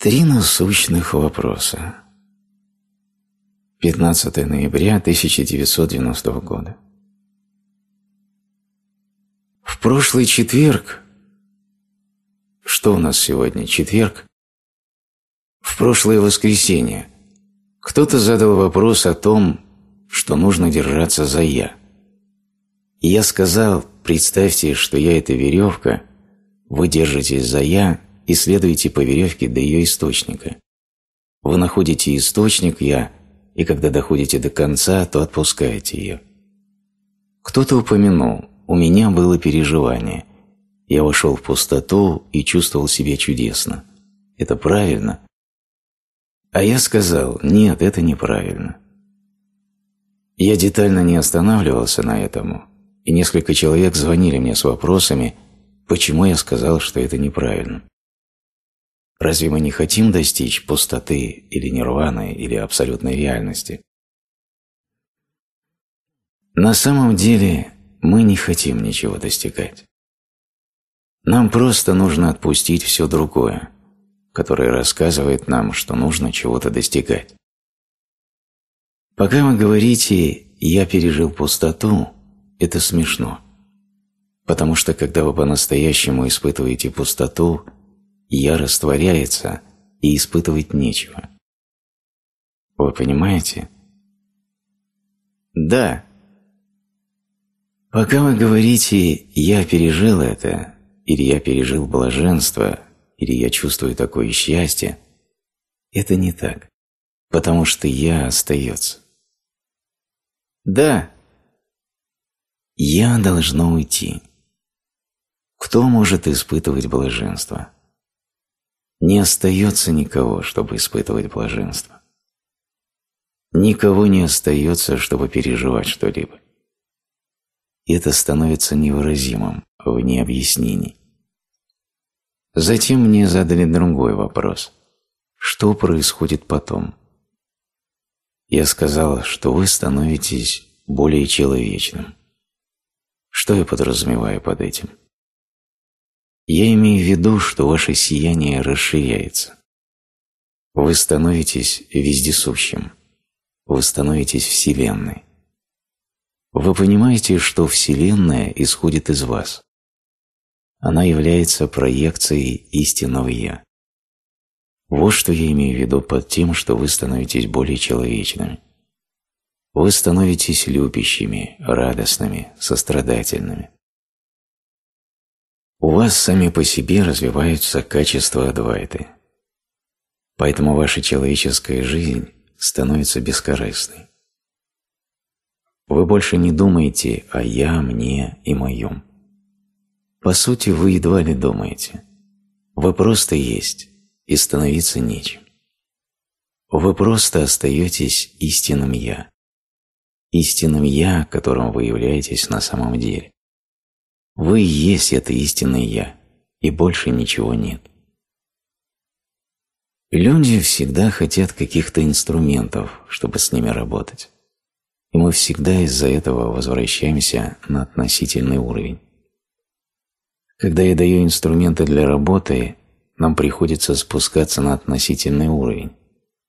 Три насущных вопроса. 15 ноября 1990 года. В прошлый четверг... Что у нас сегодня? Четверг? В прошлое воскресенье кто-то задал вопрос о том, что нужно держаться за «я». И я сказал, представьте, что я – это веревка, вы держитесь за «я», и следуете по веревке до ее источника. Вы находите источник «Я», и когда доходите до конца, то отпускаете ее. Кто-то упомянул, у меня было переживание. Я вошел в пустоту и чувствовал себя чудесно. Это правильно? А я сказал, нет, это неправильно. Я детально не останавливался на этому, и несколько человек звонили мне с вопросами, почему я сказал, что это неправильно. Разве мы не хотим достичь пустоты или нирваны или абсолютной реальности? На самом деле мы не хотим ничего достигать. Нам просто нужно отпустить все другое, которое рассказывает нам, что нужно чего-то достигать. Пока вы говорите «я пережил пустоту», это смешно. Потому что когда вы по-настоящему испытываете пустоту – я растворяется и испытывать нечего. Вы понимаете? Да. Пока вы говорите «я пережил это», или «я пережил блаженство», или «я чувствую такое счастье», это не так, потому что «я» остается. Да. «Я» должно уйти. Кто может испытывать блаженство? не остается никого, чтобы испытывать блаженство. Никого не остается, чтобы переживать что-либо. Это становится невыразимым, вне объяснений. Затем мне задали другой вопрос. Что происходит потом? Я сказал, что вы становитесь более человечным. Что я подразумеваю под этим? Я имею в виду, что ваше сияние расширяется. Вы становитесь вездесущим. Вы становитесь Вселенной. Вы понимаете, что Вселенная исходит из вас. Она является проекцией истинного «Я». Вот что я имею в виду под тем, что вы становитесь более человечными. Вы становитесь любящими, радостными, сострадательными у вас сами по себе развиваются качества Адвайты. Поэтому ваша человеческая жизнь становится бескорыстной. Вы больше не думаете о «я», «мне» и «моем». По сути, вы едва ли думаете. Вы просто есть, и становиться нечем. Вы просто остаетесь истинным «я». Истинным «я», которым вы являетесь на самом деле. Вы и есть это истинное «Я», и больше ничего нет. Люди всегда хотят каких-то инструментов, чтобы с ними работать. И мы всегда из-за этого возвращаемся на относительный уровень. Когда я даю инструменты для работы, нам приходится спускаться на относительный уровень,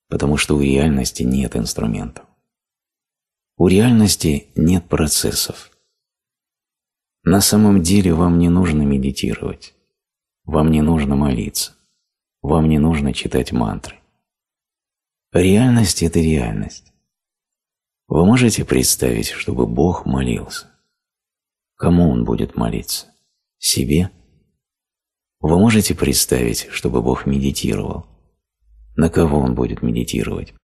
потому что у реальности нет инструментов. У реальности нет процессов. На самом деле вам не нужно медитировать, вам не нужно молиться, вам не нужно читать мантры. Реальность – это реальность. Вы можете представить, чтобы Бог молился? Кому Он будет молиться? Себе? Вы можете представить, чтобы Бог медитировал? На кого Он будет медитировать?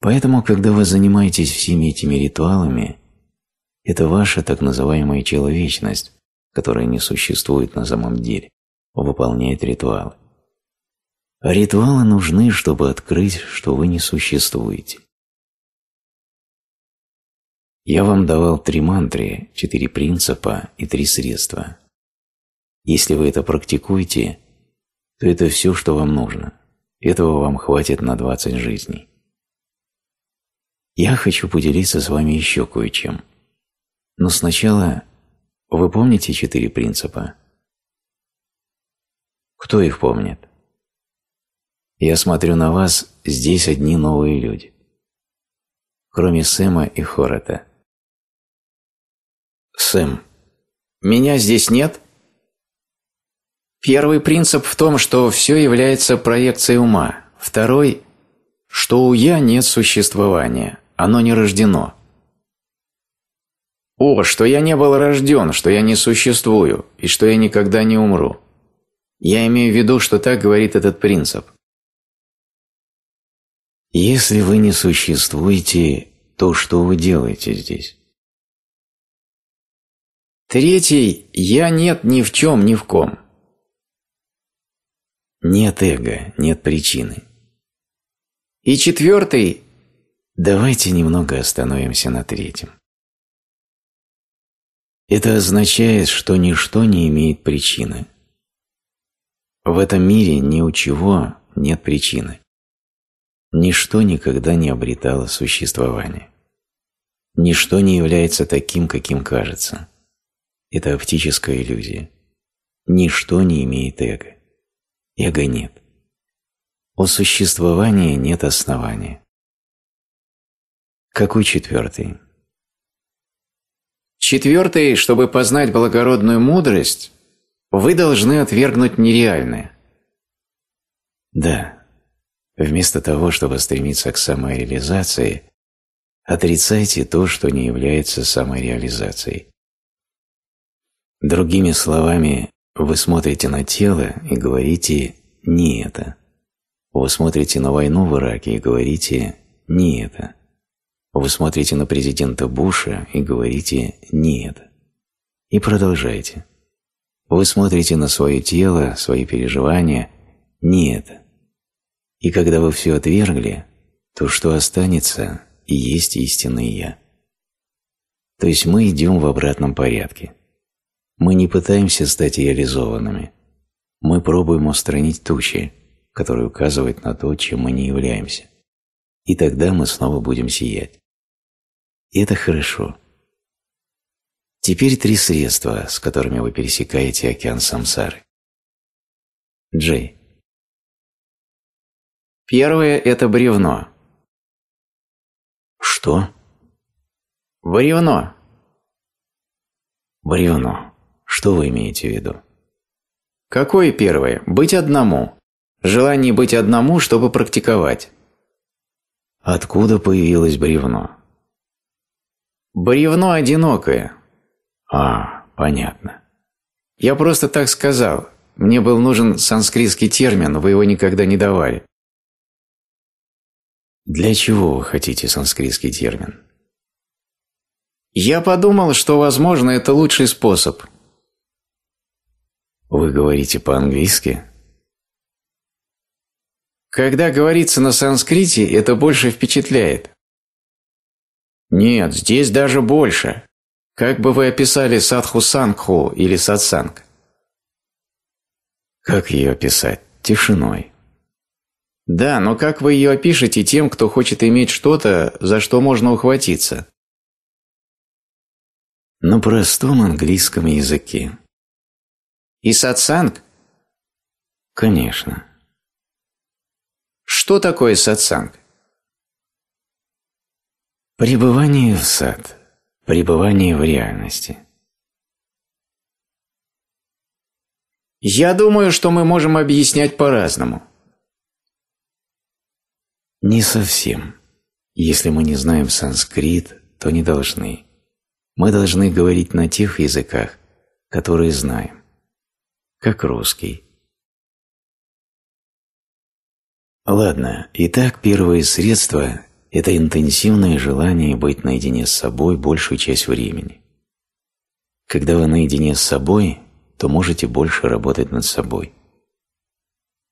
Поэтому, когда вы занимаетесь всеми этими ритуалами – это ваша так называемая человечность, которая не существует на самом деле, выполняет ритуалы. А ритуалы нужны, чтобы открыть, что вы не существуете. Я вам давал три мантры, четыре принципа и три средства. Если вы это практикуете, то это все, что вам нужно. Этого вам хватит на 20 жизней. Я хочу поделиться с вами еще кое-чем – но сначала вы помните четыре принципа? Кто их помнит? Я смотрю на вас, здесь одни новые люди. Кроме Сэма и Хората. Сэм. Меня здесь нет? Первый принцип в том, что все является проекцией ума. Второй, что у «я» нет существования, оно не рождено. О, что я не был рожден, что я не существую и что я никогда не умру. Я имею в виду, что так говорит этот принцип. Если вы не существуете, то что вы делаете здесь? Третий «я нет ни в чем, ни в ком». Нет эго, нет причины. И четвертый «давайте немного остановимся на третьем». Это означает, что ничто не имеет причины. В этом мире ни у чего нет причины. Ничто никогда не обретало существование. Ничто не является таким, каким кажется. Это оптическая иллюзия. Ничто не имеет эго. Эго нет. У существования нет основания. Какой четвертый? Четвертое, чтобы познать благородную мудрость, вы должны отвергнуть нереальное. Да, вместо того, чтобы стремиться к самореализации, отрицайте то, что не является самореализацией. Другими словами, вы смотрите на тело и говорите «не это». Вы смотрите на войну в Ираке и говорите «не это». Вы смотрите на президента Буша и говорите «нет». И продолжайте. Вы смотрите на свое тело, свои переживания «нет». И когда вы все отвергли, то, что останется, и есть истинный «я». То есть мы идем в обратном порядке. Мы не пытаемся стать реализованными. Мы пробуем устранить тучи, которые указывают на то, чем мы не являемся. И тогда мы снова будем сиять. И это хорошо. Теперь три средства, с которыми вы пересекаете океан самсары. Джей. Первое – это бревно. Что? Бревно. Бревно. Что вы имеете в виду? Какое первое? Быть одному. Желание быть одному, чтобы практиковать. Откуда появилось бревно? Бревно одинокое. А, понятно. Я просто так сказал. Мне был нужен санскритский термин, вы его никогда не давали. Для чего вы хотите санскритский термин? Я подумал, что, возможно, это лучший способ. Вы говорите по-английски? Когда говорится на санскрите, это больше впечатляет. Нет, здесь даже больше. Как бы вы описали садху-сангху или садсанг? Как ее описать? Тишиной. Да, но как вы ее опишете тем, кто хочет иметь что-то, за что можно ухватиться? На простом английском языке. И сатсанг? Конечно. Что такое сатсанг? Пребывание в сад, пребывание в реальности. Я думаю, что мы можем объяснять по-разному. Не совсем. Если мы не знаем санскрит, то не должны. Мы должны говорить на тех языках, которые знаем. Как русский. Ладно, итак, первое средство это интенсивное желание быть наедине с собой большую часть времени. Когда вы наедине с собой, то можете больше работать над собой.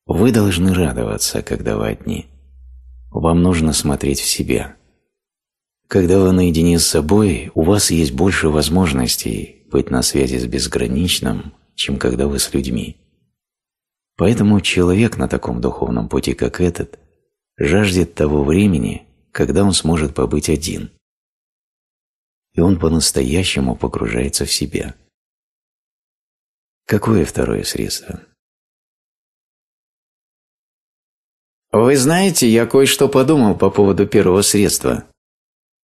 Вы должны радоваться, когда вы одни. Вам нужно смотреть в себя. Когда вы наедине с собой, у вас есть больше возможностей быть на связи с безграничным, чем когда вы с людьми. Поэтому человек на таком духовном пути, как этот, жаждет того времени, когда он сможет побыть один. И он по-настоящему погружается в себя. Какое второе средство? Вы знаете, я кое-что подумал по поводу первого средства.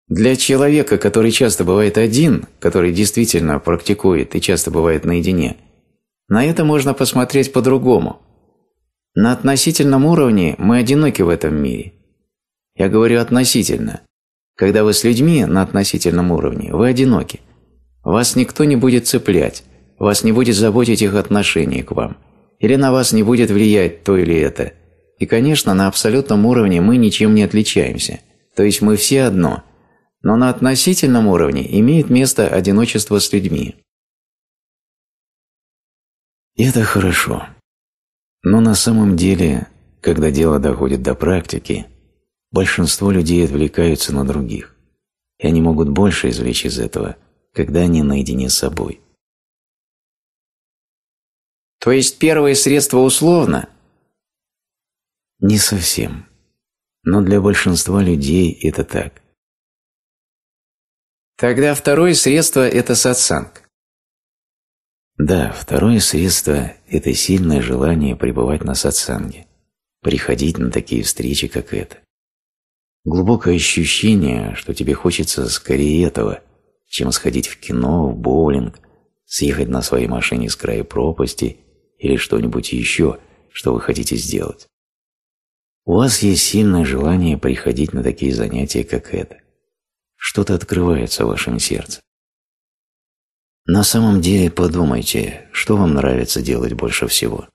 Для человека, который часто бывает один, который действительно практикует и часто бывает наедине, на это можно посмотреть по-другому. На относительном уровне мы одиноки в этом мире – я говорю относительно. Когда вы с людьми на относительном уровне, вы одиноки. Вас никто не будет цеплять, вас не будет заботить их отношение к вам, или на вас не будет влиять то или это. И, конечно, на абсолютном уровне мы ничем не отличаемся, то есть мы все одно, но на относительном уровне имеет место одиночество с людьми. это хорошо. Но на самом деле, когда дело доходит до практики – Большинство людей отвлекаются на других, и они могут больше извлечь из этого, когда они наедине с собой. То есть первое средство условно? Не совсем. Но для большинства людей это так. Тогда второе средство – это сатсанг. Да, второе средство – это сильное желание пребывать на сатсанге, приходить на такие встречи, как это. Глубокое ощущение, что тебе хочется скорее этого, чем сходить в кино, в боулинг, съехать на своей машине с края пропасти или что-нибудь еще, что вы хотите сделать. У вас есть сильное желание приходить на такие занятия, как это. Что-то открывается в вашем сердце. На самом деле подумайте, что вам нравится делать больше всего.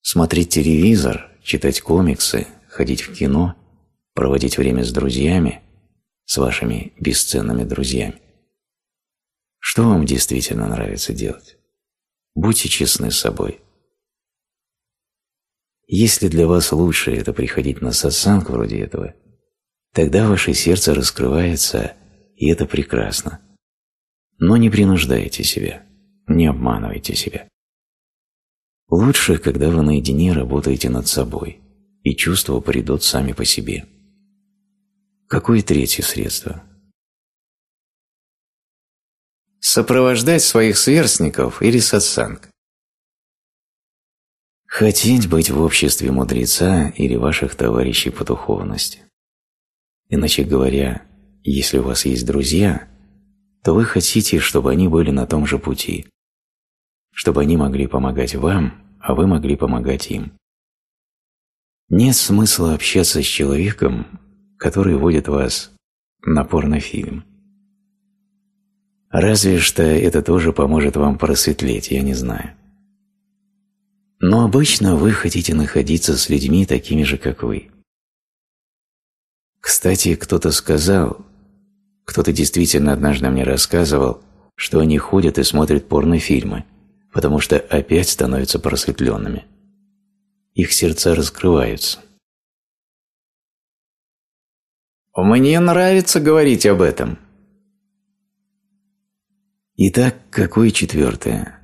Смотреть телевизор, читать комиксы, ходить в кино – проводить время с друзьями, с вашими бесценными друзьями. Что вам действительно нравится делать? Будьте честны с собой. Если для вас лучше это приходить на сатсанг вроде этого, тогда ваше сердце раскрывается, и это прекрасно. Но не принуждайте себя, не обманывайте себя. Лучше, когда вы наедине работаете над собой, и чувства придут сами по себе. Какое третье средство? Сопровождать своих сверстников или сатсанг. Хотеть быть в обществе мудреца или ваших товарищей по духовности. Иначе говоря, если у вас есть друзья, то вы хотите, чтобы они были на том же пути, чтобы они могли помогать вам, а вы могли помогать им. Нет смысла общаться с человеком, который вводит вас на порнофильм. Разве что это тоже поможет вам просветлеть, я не знаю. Но обычно вы хотите находиться с людьми такими же, как вы. Кстати, кто-то сказал, кто-то действительно однажды мне рассказывал, что они ходят и смотрят порнофильмы, потому что опять становятся просветленными. Их сердца раскрываются. Мне нравится говорить об этом. Итак, какое четвертое?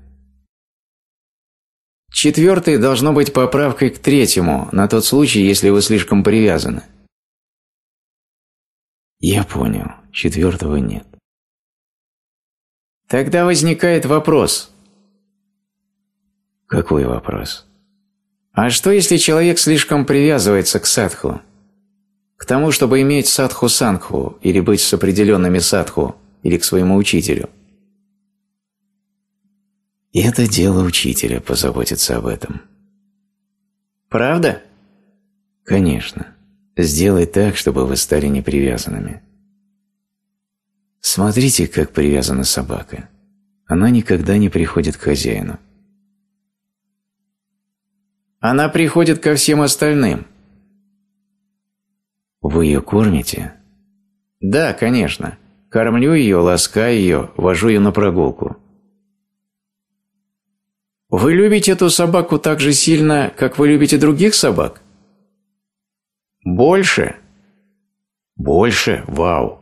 Четвертое должно быть поправкой к третьему, на тот случай, если вы слишком привязаны. Я понял, четвертого нет. Тогда возникает вопрос. Какой вопрос? А что, если человек слишком привязывается к садху? К тому, чтобы иметь садху-сангху или быть с определенными садху или к своему учителю. И это дело учителя позаботиться об этом. Правда? Конечно. Сделай так, чтобы вы стали непривязанными. Смотрите, как привязана собака. Она никогда не приходит к хозяину. Она приходит ко всем остальным. Вы ее кормите? Да, конечно. Кормлю ее, ласкаю ее, вожу ее на прогулку. Вы любите эту собаку так же сильно, как вы любите других собак? Больше? Больше? Вау!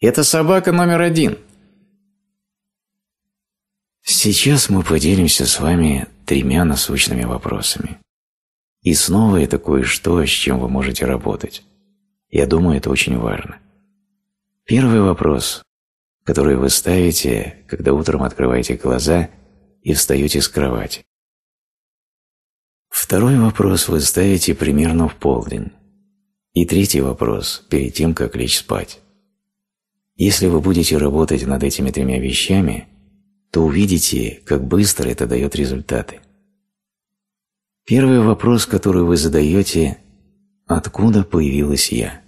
Это собака номер один. Сейчас мы поделимся с вами тремя насущными вопросами. И снова это кое-что, с чем вы можете работать. Я думаю, это очень важно. Первый вопрос, который вы ставите, когда утром открываете глаза и встаете с кровати. Второй вопрос вы ставите примерно в полдень. И третий вопрос перед тем, как лечь спать. Если вы будете работать над этими тремя вещами, то увидите, как быстро это дает результаты. Первый вопрос, который вы задаете – «Откуда появилась я?»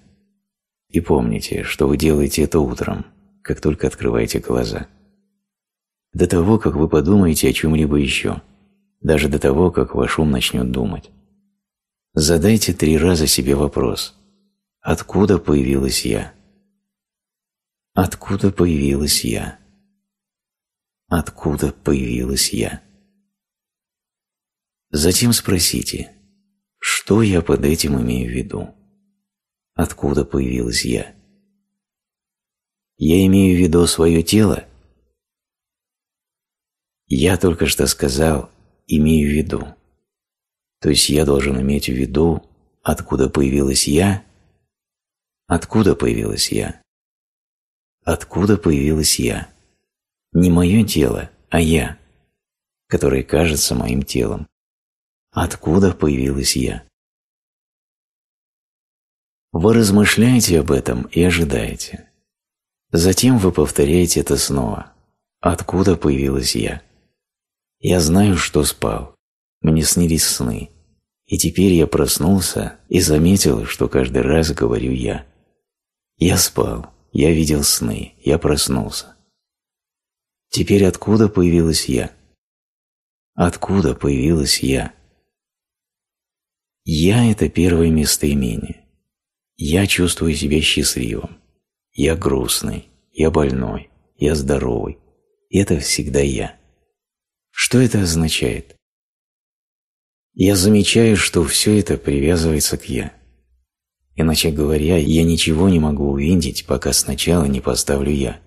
И помните, что вы делаете это утром, как только открываете глаза. До того, как вы подумаете о чем-либо еще, даже до того, как ваш ум начнет думать. Задайте три раза себе вопрос «Откуда появилась я?» «Откуда появилась я?» «Откуда появилась я?» Затем спросите, что я под этим имею в виду? Откуда появилась я? Я имею в виду свое тело? Я только что сказал «имею в виду». То есть я должен иметь в виду, откуда появилась я, откуда появилась я, откуда появилась я. Не мое тело, а я, которое кажется моим телом, откуда появилась я. Вы размышляете об этом и ожидаете. Затем вы повторяете это снова. Откуда появилась я? Я знаю, что спал. Мне снились сны. И теперь я проснулся и заметил, что каждый раз говорю «я». Я спал, я видел сны, я проснулся. Теперь откуда появилась я? Откуда появилась я? «Я» — это первое местоимение. Я чувствую себя счастливым. Я грустный, я больной, я здоровый. Это всегда я. Что это означает? Я замечаю, что все это привязывается к «я». Иначе говоря, я ничего не могу увидеть, пока сначала не поставлю «я».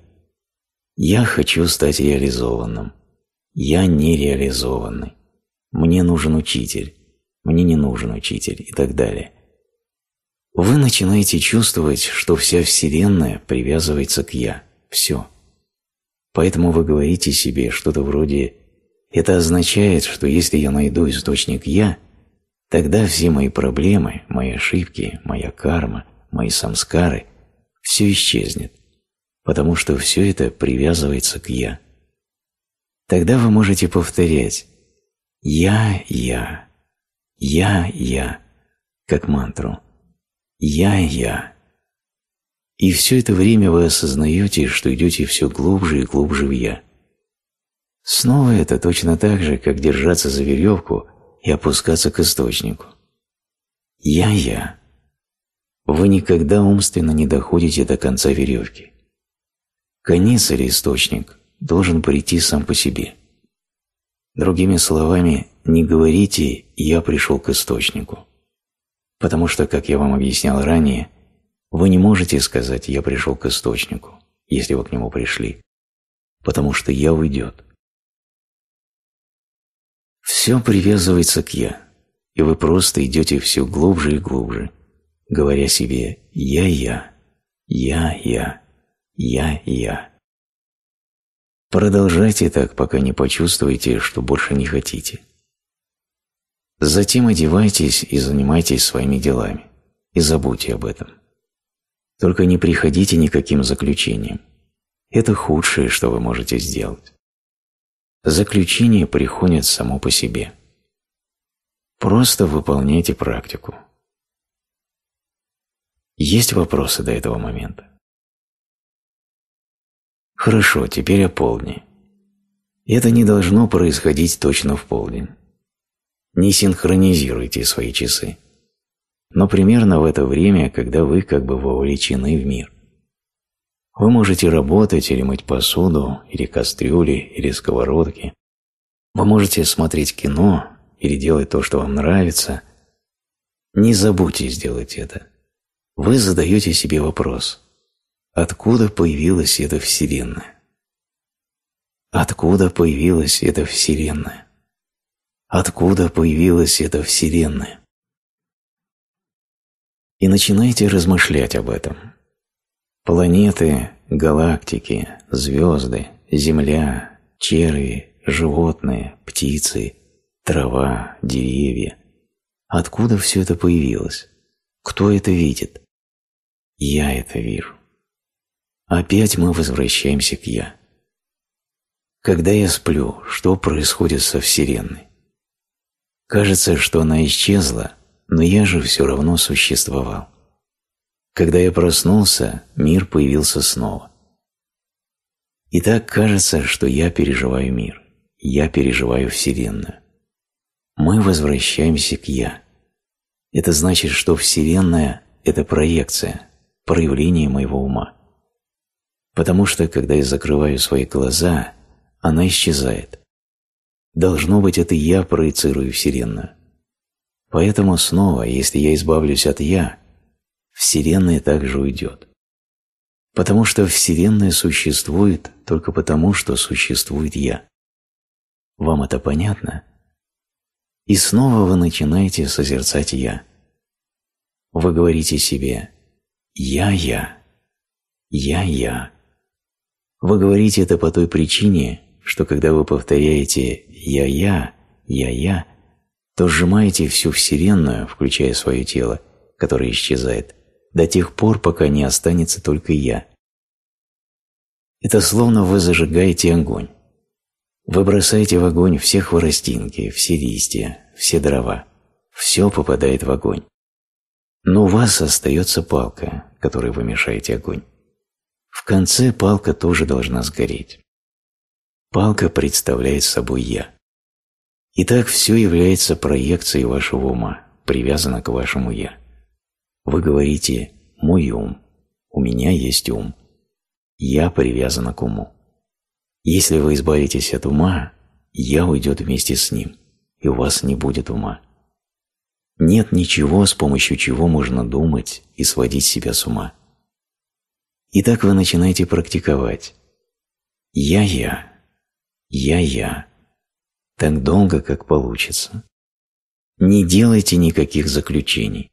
Я хочу стать реализованным. Я нереализованный. Мне нужен учитель мне не нужен учитель и так далее. Вы начинаете чувствовать, что вся Вселенная привязывается к «я», все. Поэтому вы говорите себе что-то вроде «это означает, что если я найду источник «я», тогда все мои проблемы, мои ошибки, моя карма, мои самскары – все исчезнет, потому что все это привязывается к «я». Тогда вы можете повторять «я, я, «я-я», как мантру «я-я». И все это время вы осознаете, что идете все глубже и глубже в «я». Снова это точно так же, как держаться за веревку и опускаться к источнику. «Я-я». Вы никогда умственно не доходите до конца веревки. Конец или источник должен прийти сам по себе. Другими словами, не говорите «я пришел к источнику», потому что, как я вам объяснял ранее, вы не можете сказать «я пришел к источнику», если вы к нему пришли, потому что «я» уйдет. Все привязывается к «я», и вы просто идете все глубже и глубже, говоря себе «я-я», «я-я», «я-я». Продолжайте так, пока не почувствуете, что больше не хотите. Затем одевайтесь и занимайтесь своими делами, и забудьте об этом. Только не приходите никаким заключением. Это худшее, что вы можете сделать. Заключение приходит само по себе. Просто выполняйте практику. Есть вопросы до этого момента? Хорошо, теперь о полдне. Это не должно происходить точно в полдень не синхронизируйте свои часы, но примерно в это время, когда вы как бы вовлечены в мир. Вы можете работать или мыть посуду, или кастрюли, или сковородки. Вы можете смотреть кино или делать то, что вам нравится. Не забудьте сделать это. Вы задаете себе вопрос, откуда появилась эта Вселенная? Откуда появилась эта Вселенная? откуда появилась эта Вселенная. И начинайте размышлять об этом. Планеты, галактики, звезды, земля, черви, животные, птицы, трава, деревья. Откуда все это появилось? Кто это видит? Я это вижу. Опять мы возвращаемся к «я». Когда я сплю, что происходит со Вселенной? Кажется, что она исчезла, но я же все равно существовал. Когда я проснулся, мир появился снова. И так кажется, что я переживаю мир, я переживаю Вселенную. Мы возвращаемся к «я». Это значит, что Вселенная – это проекция, проявление моего ума. Потому что, когда я закрываю свои глаза, она исчезает, Должно быть, это я проецирую Вселенную. Поэтому снова, если я избавлюсь от «я», Вселенная также уйдет. Потому что Вселенная существует только потому, что существует «я». Вам это понятно? И снова вы начинаете созерцать «я». Вы говорите себе «я-я», «я-я». Вы говорите это по той причине, что когда вы повторяете «я-я», «я-я», то сжимаете всю Вселенную, включая свое тело, которое исчезает, до тех пор, пока не останется только «я». Это словно вы зажигаете огонь. Вы бросаете в огонь все хворостинки, все листья, все дрова. Все попадает в огонь. Но у вас остается палка, которой вы мешаете огонь. В конце палка тоже должна сгореть. Палка представляет собой «я». Итак, все является проекцией вашего ума, привязано к вашему «я». Вы говорите «мой ум», «у меня есть ум», «я» привязано к уму. Если вы избавитесь от ума, «я» уйдет вместе с ним, и у вас не будет ума. Нет ничего, с помощью чего можно думать и сводить себя с ума. И так вы начинаете практиковать. «Я-я» «я-я», так долго, как получится. Не делайте никаких заключений.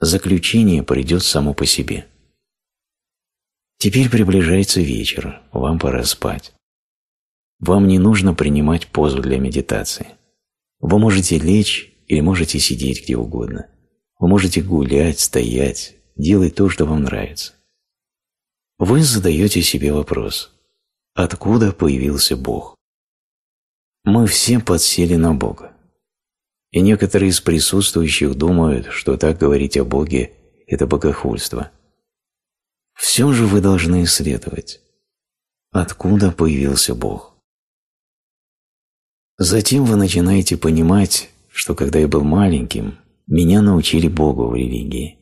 Заключение придет само по себе. Теперь приближается вечер, вам пора спать. Вам не нужно принимать позу для медитации. Вы можете лечь или можете сидеть где угодно. Вы можете гулять, стоять, делать то, что вам нравится. Вы задаете себе вопрос – откуда появился Бог. Мы все подсели на Бога. И некоторые из присутствующих думают, что так говорить о Боге – это богохульство. Все же вы должны исследовать, откуда появился Бог. Затем вы начинаете понимать, что когда я был маленьким, меня научили Богу в религии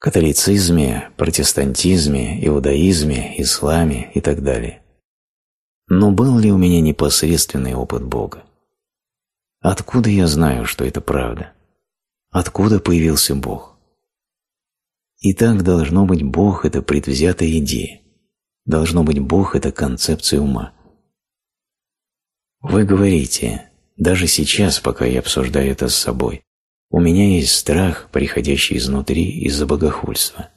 католицизме, протестантизме, иудаизме, исламе и так далее. Но был ли у меня непосредственный опыт Бога? Откуда я знаю, что это правда? Откуда появился Бог? И так должно быть Бог – это предвзятая идея. Должно быть Бог – это концепция ума. Вы говорите, даже сейчас, пока я обсуждаю это с собой, у меня есть страх, приходящий изнутри из-за богохульства.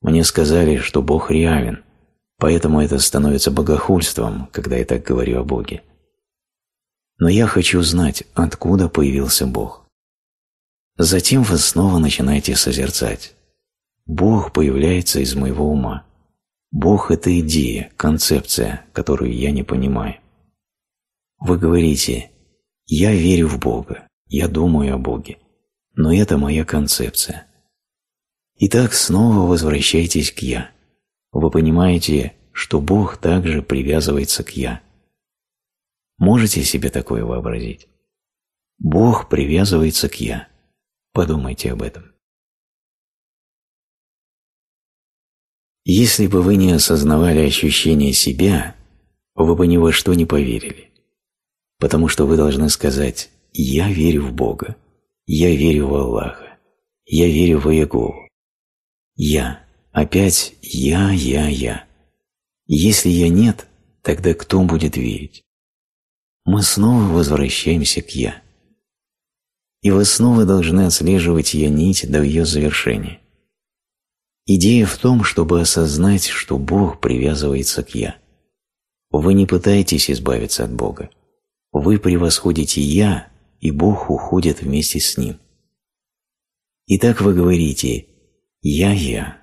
Мне сказали, что Бог реален, поэтому это становится богохульством, когда я так говорю о Боге. Но я хочу знать, откуда появился Бог. Затем вы снова начинаете созерцать. Бог появляется из моего ума. Бог – это идея, концепция, которую я не понимаю. Вы говорите «Я верю в Бога, я думаю о Боге» но это моя концепция. Итак, снова возвращайтесь к «я». Вы понимаете, что Бог также привязывается к «я». Можете себе такое вообразить? Бог привязывается к «я». Подумайте об этом. Если бы вы не осознавали ощущение себя, вы бы ни во что не поверили, потому что вы должны сказать «я верю в Бога». Я верю в Аллаха. Я верю в Иегову. Я. Опять я, я, я. Если я нет, тогда кто будет верить? Мы снова возвращаемся к «я». И вы снова должны отслеживать ее нить до ее завершения. Идея в том, чтобы осознать, что Бог привязывается к «я». Вы не пытаетесь избавиться от Бога. Вы превосходите «я» и Бог уходит вместе с ним. Итак, вы говорите «я-я»,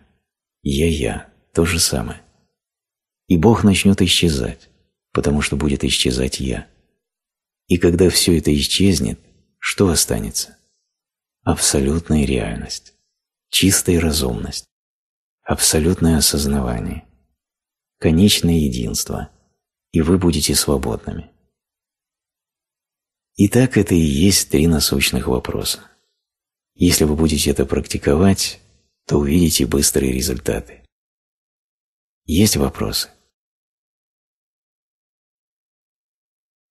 «я-я», то же самое. И Бог начнет исчезать, потому что будет исчезать «я». И когда все это исчезнет, что останется? Абсолютная реальность, чистая разумность, абсолютное осознавание, конечное единство, и вы будете свободными. Итак, это и есть три насущных вопроса. Если вы будете это практиковать, то увидите быстрые результаты. Есть вопросы?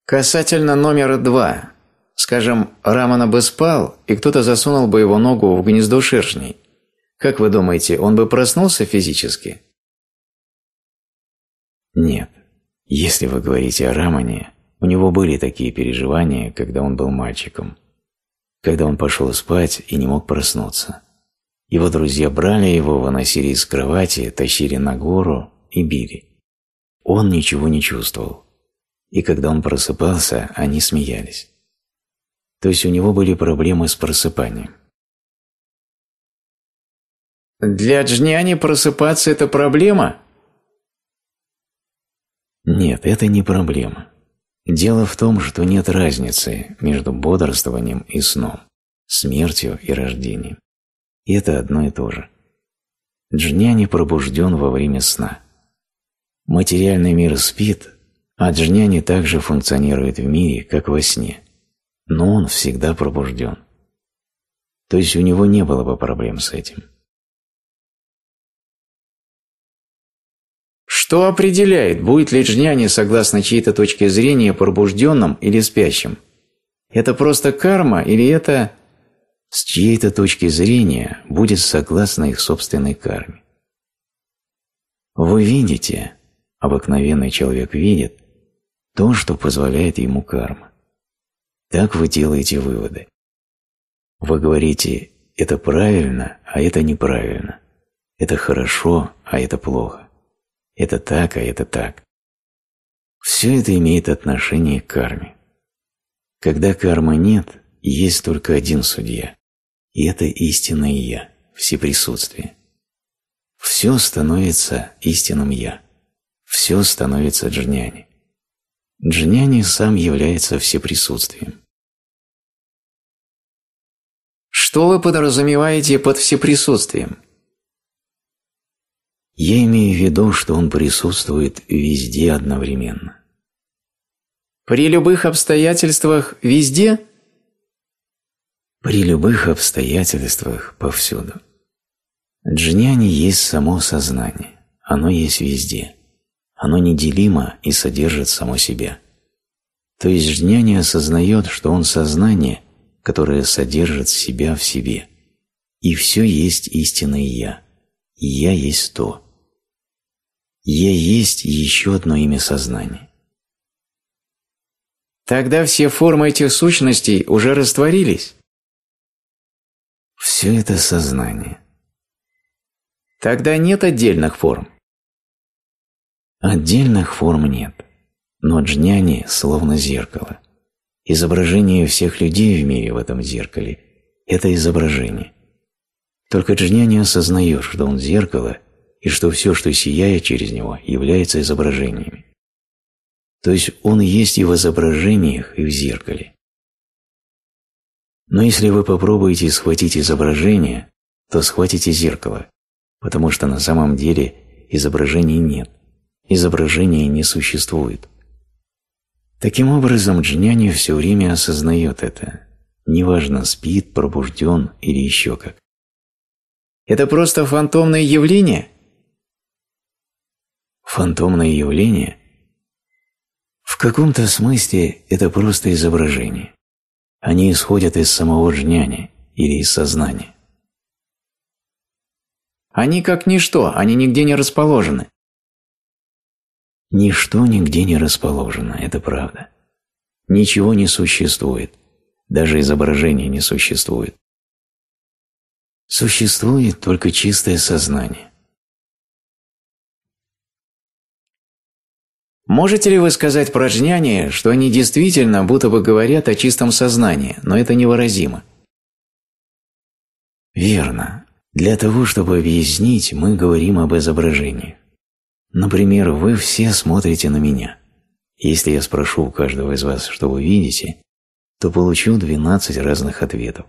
Касательно номера два. Скажем, Рамана бы спал, и кто-то засунул бы его ногу в гнездо шершней. Как вы думаете, он бы проснулся физически? Нет. Если вы говорите о Рамане, у него были такие переживания, когда он был мальчиком, когда он пошел спать и не мог проснуться. Его друзья брали его, выносили из кровати, тащили на гору и били. Он ничего не чувствовал. И когда он просыпался, они смеялись. То есть у него были проблемы с просыпанием. «Для джняни просыпаться – это проблема?» Нет, это не проблема. Дело в том, что нет разницы между бодрствованием и сном, смертью и рождением. Это одно и то же. Джня не пробужден во время сна. Материальный мир спит, а джняни также функционирует в мире, как во сне. Но он всегда пробужден. То есть у него не было бы проблем с этим. Что определяет, будет ли джняни согласно чьей-то точке зрения пробужденным или спящим? Это просто карма или это с чьей-то точки зрения будет согласно их собственной карме? Вы видите, обыкновенный человек видит, то, что позволяет ему карма. Так вы делаете выводы. Вы говорите «это правильно, а это неправильно», «это хорошо, а это плохо» это так, а это так. Все это имеет отношение к карме. Когда кармы нет, есть только один судья. И это истинное «я», всеприсутствие. Все становится истинным «я». Все становится джняни. Джняни сам является всеприсутствием. Что вы подразумеваете под всеприсутствием? Я имею в виду, что он присутствует везде одновременно. При любых обстоятельствах везде? При любых обстоятельствах повсюду. Джняни есть само сознание, оно есть везде. Оно неделимо и содержит само себя. То есть джняни осознает, что он сознание, которое содержит себя в себе. И все есть истинное «я», и «я есть то». «Я есть» еще одно имя сознания. Тогда все формы этих сущностей уже растворились. Все это сознание. Тогда нет отдельных форм. Отдельных форм нет, но джняни словно зеркало. Изображение всех людей в мире в этом зеркале – это изображение. Только джняни осознаешь, что он зеркало – и что все, что сияет через него, является изображениями. То есть он есть и в изображениях, и в зеркале. Но если вы попробуете схватить изображение, то схватите зеркало, потому что на самом деле изображений нет, изображения не существует. Таким образом, джняни все время осознает это, неважно, спит, пробужден или еще как. «Это просто фантомное явление?» фантомное явление? В каком-то смысле это просто изображение. Они исходят из самого жняни или из сознания. Они как ничто, они нигде не расположены. Ничто нигде не расположено, это правда. Ничего не существует, даже изображения не существует. Существует только чистое сознание. Можете ли вы сказать порожняние, что они действительно будто бы говорят о чистом сознании, но это невыразимо? Верно. Для того, чтобы объяснить, мы говорим об изображении. Например, вы все смотрите на меня. Если я спрошу у каждого из вас, что вы видите, то получу 12 разных ответов,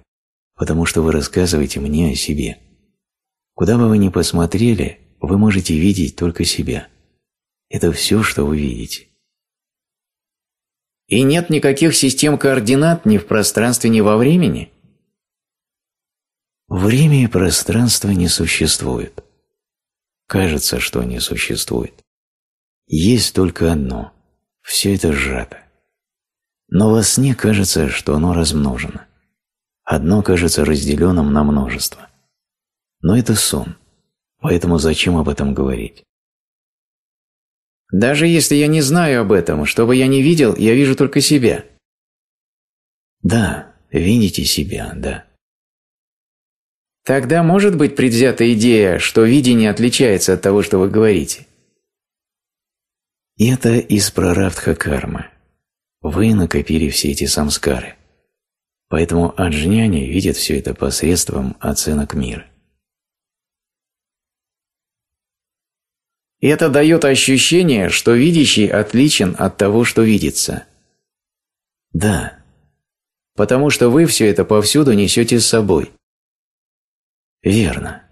потому что вы рассказываете мне о себе. Куда бы вы ни посмотрели, вы можете видеть только себя – это все, что вы видите. И нет никаких систем координат ни в пространстве, ни во времени? Время и пространство не существует. Кажется, что не существует. Есть только одно. Все это сжато. Но во сне кажется, что оно размножено. Одно кажется разделенным на множество. Но это сон, поэтому зачем об этом говорить? Даже если я не знаю об этом, что бы я ни видел, я вижу только себя. Да, видите себя, да. Тогда может быть предвзята идея, что видение отличается от того, что вы говорите? Это из прарабдха кармы. Вы накопили все эти самскары. Поэтому аджняни видят все это посредством оценок мира. Это дает ощущение, что видящий отличен от того, что видится. Да, потому что вы все это повсюду несете с собой. Верно.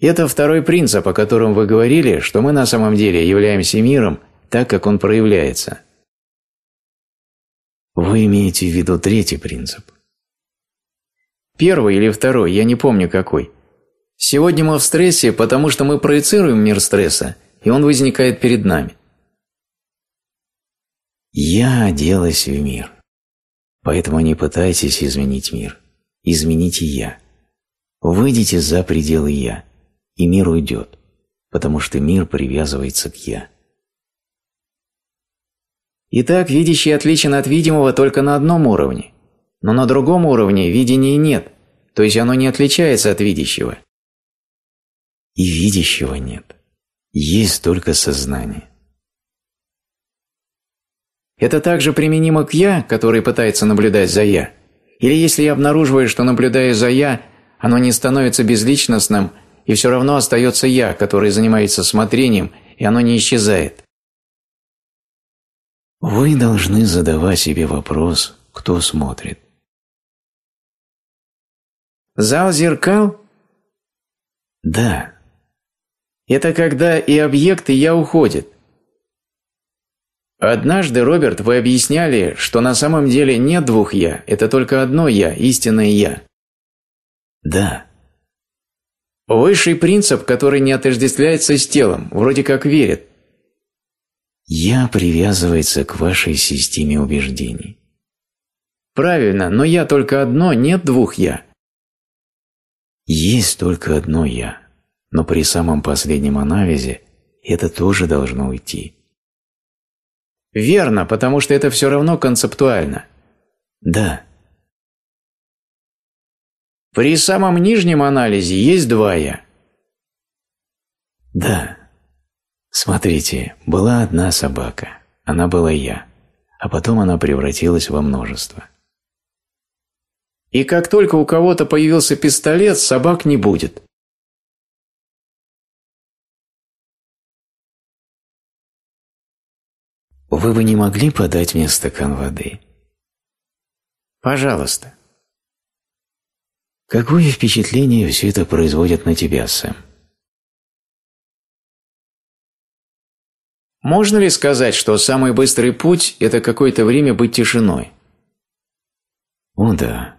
Это второй принцип, о котором вы говорили, что мы на самом деле являемся миром так, как он проявляется. Вы имеете в виду третий принцип. Первый или второй, я не помню какой – Сегодня мы в стрессе, потому что мы проецируем мир стресса, и он возникает перед нами. Я оделась в мир. Поэтому не пытайтесь изменить мир. Измените я. Выйдите за пределы я, и мир уйдет, потому что мир привязывается к я. Итак, видящий отличен от видимого только на одном уровне. Но на другом уровне видения нет, то есть оно не отличается от видящего – и видящего нет. Есть только сознание. Это также применимо к «я», который пытается наблюдать за «я». Или если я обнаруживаю, что наблюдая за «я», оно не становится безличностным, и все равно остается «я», который занимается смотрением, и оно не исчезает. Вы должны задавать себе вопрос, кто смотрит. Зал зеркал? Да. Это когда и объект, и я уходят. Однажды, Роберт, вы объясняли, что на самом деле нет двух «я», это только одно «я», истинное «я». Да. Высший принцип, который не отождествляется с телом, вроде как верит. «Я» привязывается к вашей системе убеждений. Правильно, но «я» только одно, нет двух «я». Есть только одно «я» но при самом последнем анализе это тоже должно уйти. Верно, потому что это все равно концептуально. Да. При самом нижнем анализе есть два «я». Да. Смотрите, была одна собака, она была я, а потом она превратилась во множество. И как только у кого-то появился пистолет, собак не будет. Вы бы не могли подать мне стакан воды? Пожалуйста. Какое впечатление все это производит на тебя, Сэм? Можно ли сказать, что самый быстрый путь – это какое-то время быть тишиной? О, да.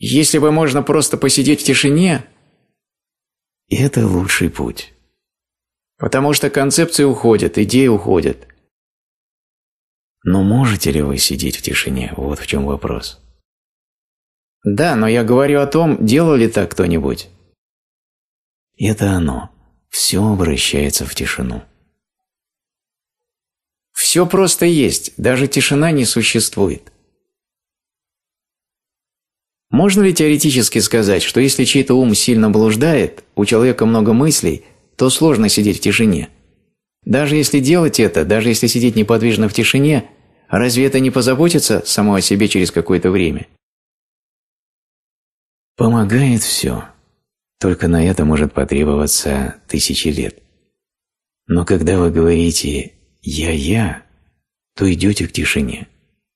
Если бы можно просто посидеть в тишине... Это лучший путь. Потому что концепции уходят, идеи уходят. Но можете ли вы сидеть в тишине? Вот в чем вопрос. Да, но я говорю о том, делал ли так кто-нибудь. Это оно. Все обращается в тишину. Все просто есть, даже тишина не существует. Можно ли теоретически сказать, что если чей-то ум сильно блуждает, у человека много мыслей, то сложно сидеть в тишине – даже если делать это, даже если сидеть неподвижно в тишине, разве это не позаботится само о себе через какое-то время? Помогает все. Только на это может потребоваться тысячи лет. Но когда вы говорите «я-я», то идете к тишине.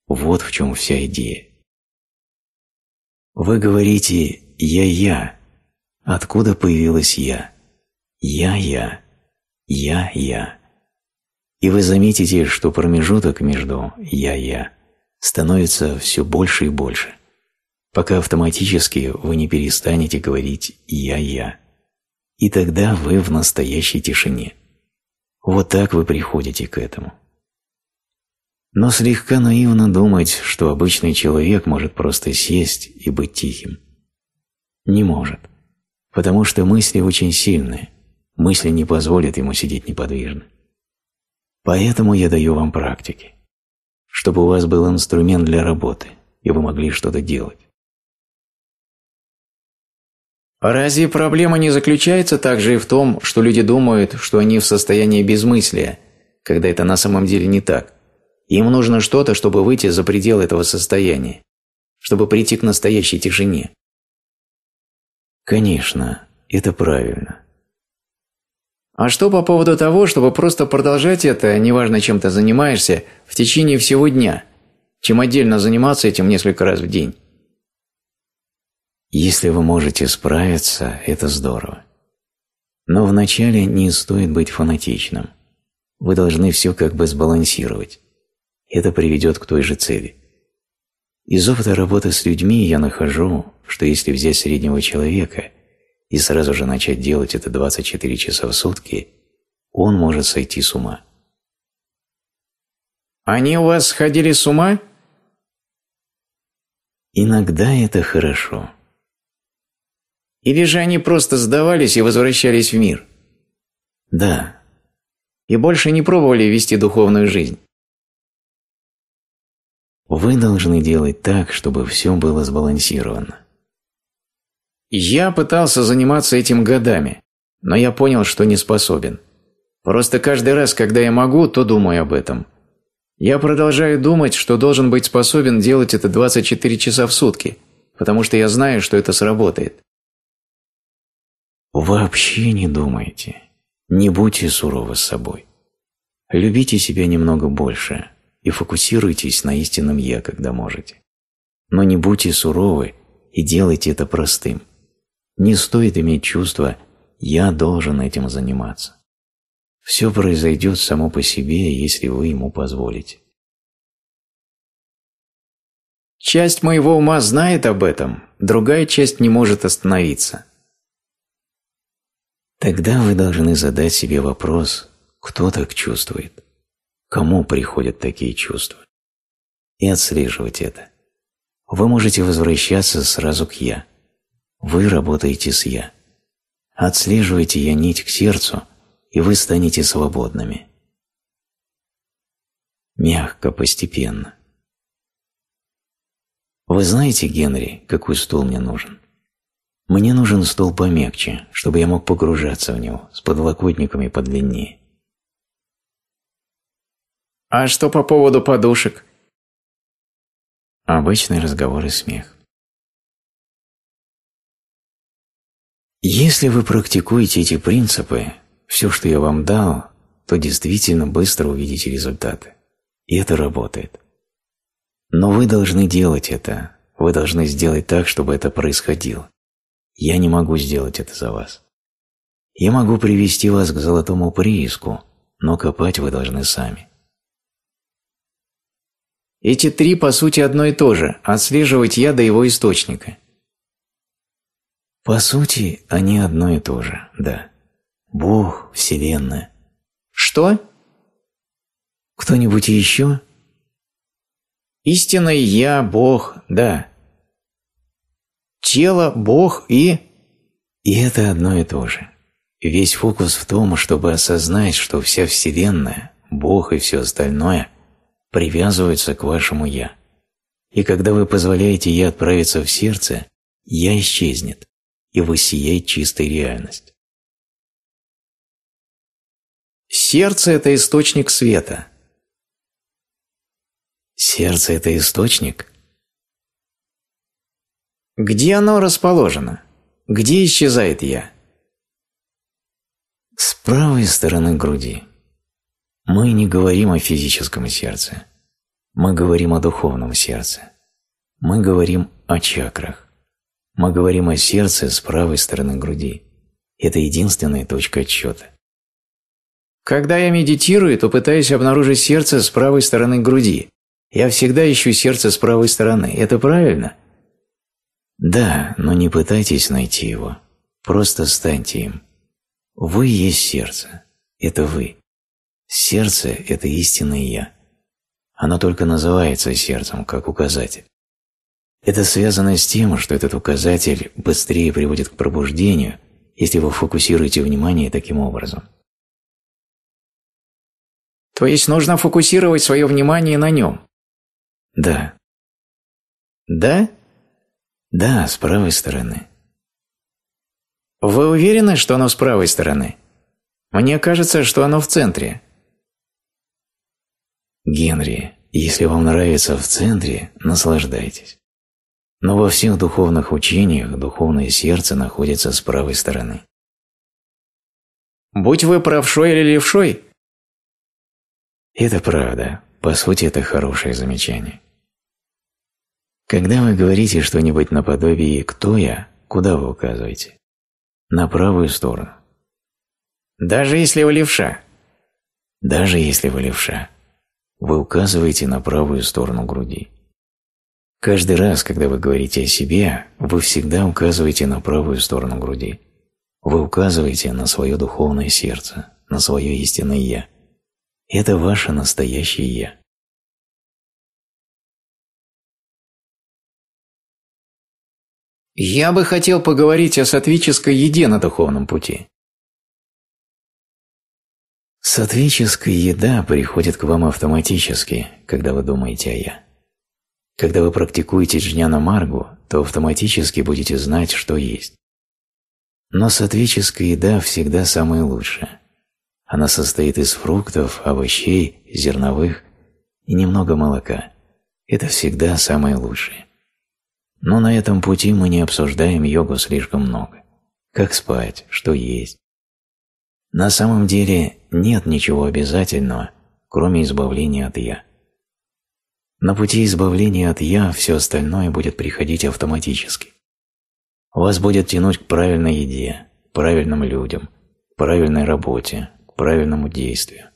Вот в чем вся идея. Вы говорите «я-я». Откуда появилась «я»? «Я-я». «Я-я» и вы заметите, что промежуток между «я-я» становится все больше и больше, пока автоматически вы не перестанете говорить «я-я». И тогда вы в настоящей тишине. Вот так вы приходите к этому. Но слегка наивно думать, что обычный человек может просто сесть и быть тихим. Не может, потому что мысли очень сильные, мысли не позволят ему сидеть неподвижно. Поэтому я даю вам практики, чтобы у вас был инструмент для работы, и вы могли что-то делать. А разве проблема не заключается также и в том, что люди думают, что они в состоянии безмыслия, когда это на самом деле не так? Им нужно что-то, чтобы выйти за пределы этого состояния, чтобы прийти к настоящей тишине. Конечно, это правильно. А что по поводу того, чтобы просто продолжать это, неважно чем ты занимаешься, в течение всего дня, чем отдельно заниматься этим несколько раз в день? Если вы можете справиться, это здорово. Но вначале не стоит быть фанатичным. Вы должны все как бы сбалансировать. Это приведет к той же цели. Из опыта работы с людьми я нахожу, что если взять среднего человека – и сразу же начать делать это 24 часа в сутки, он может сойти с ума. «Они у вас сходили с ума?» Иногда это хорошо. Или же они просто сдавались и возвращались в мир? Да. И больше не пробовали вести духовную жизнь? Вы должны делать так, чтобы все было сбалансировано. Я пытался заниматься этим годами, но я понял, что не способен. Просто каждый раз, когда я могу, то думаю об этом. Я продолжаю думать, что должен быть способен делать это 24 часа в сутки, потому что я знаю, что это сработает. Вообще не думайте. Не будьте суровы с собой. Любите себя немного больше и фокусируйтесь на истинном «я», когда можете. Но не будьте суровы и делайте это простым – не стоит иметь чувство «я должен этим заниматься». Все произойдет само по себе, если вы ему позволите. Часть моего ума знает об этом, другая часть не может остановиться. Тогда вы должны задать себе вопрос, кто так чувствует, кому приходят такие чувства, и отслеживать это. Вы можете возвращаться сразу к «я» вы работаете с «я». Отслеживайте «я» нить к сердцу, и вы станете свободными. Мягко, постепенно. Вы знаете, Генри, какой стул мне нужен? Мне нужен стул помягче, чтобы я мог погружаться в него, с подлокотниками подлиннее. А что по поводу подушек? Обычный разговор и смех. Если вы практикуете эти принципы, все, что я вам дал, то действительно быстро увидите результаты. И это работает. Но вы должны делать это. Вы должны сделать так, чтобы это происходило. Я не могу сделать это за вас. Я могу привести вас к золотому прииску, но копать вы должны сами. Эти три по сути одно и то же – отслеживать я до его источника. По сути, они одно и то же, да. Бог, Вселенная. Что? Кто-нибудь еще? Истинный я, Бог, да. Тело, Бог и... И это одно и то же. Весь фокус в том, чтобы осознать, что вся Вселенная, Бог и все остальное привязываются к вашему «я». И когда вы позволяете «я» отправиться в сердце, «я» исчезнет и воссиять чистой реальность. Сердце – это источник света. Сердце – это источник? Где оно расположено? Где исчезает «я»? С правой стороны груди. Мы не говорим о физическом сердце. Мы говорим о духовном сердце. Мы говорим о чакрах. Мы говорим о сердце с правой стороны груди. Это единственная точка отсчета. Когда я медитирую, то пытаюсь обнаружить сердце с правой стороны груди. Я всегда ищу сердце с правой стороны. Это правильно? Да, но не пытайтесь найти его. Просто станьте им. Вы есть сердце. Это вы. Сердце – это истинное «я». Оно только называется сердцем, как указатель. Это связано с тем, что этот указатель быстрее приводит к пробуждению, если вы фокусируете внимание таким образом. То есть нужно фокусировать свое внимание на нем? Да. Да? Да, с правой стороны. Вы уверены, что оно с правой стороны? Мне кажется, что оно в центре. Генри, если вам нравится в центре, наслаждайтесь. Но во всех духовных учениях духовное сердце находится с правой стороны. Будь вы правшой или левшой? Это правда. По сути, это хорошее замечание. Когда вы говорите что-нибудь наподобие «кто я», куда вы указываете? На правую сторону. Даже если вы левша. Даже если вы левша, вы указываете на правую сторону груди. Каждый раз, когда вы говорите о себе, вы всегда указываете на правую сторону груди. Вы указываете на свое духовное сердце, на свое истинное «я». Это ваше настоящее «я». Я бы хотел поговорить о сатвической еде на духовном пути. Сатвическая еда приходит к вам автоматически, когда вы думаете о «я». Когда вы практикуете джняна маргу, то автоматически будете знать, что есть. Но сатвическая еда всегда самая лучшая. Она состоит из фруктов, овощей, зерновых и немного молока. Это всегда самое лучшее. Но на этом пути мы не обсуждаем йогу слишком много. Как спать, что есть. На самом деле нет ничего обязательного, кроме избавления от «я». На пути избавления от «я» все остальное будет приходить автоматически. Вас будет тянуть к правильной еде, правильным людям, правильной работе, к правильному действию.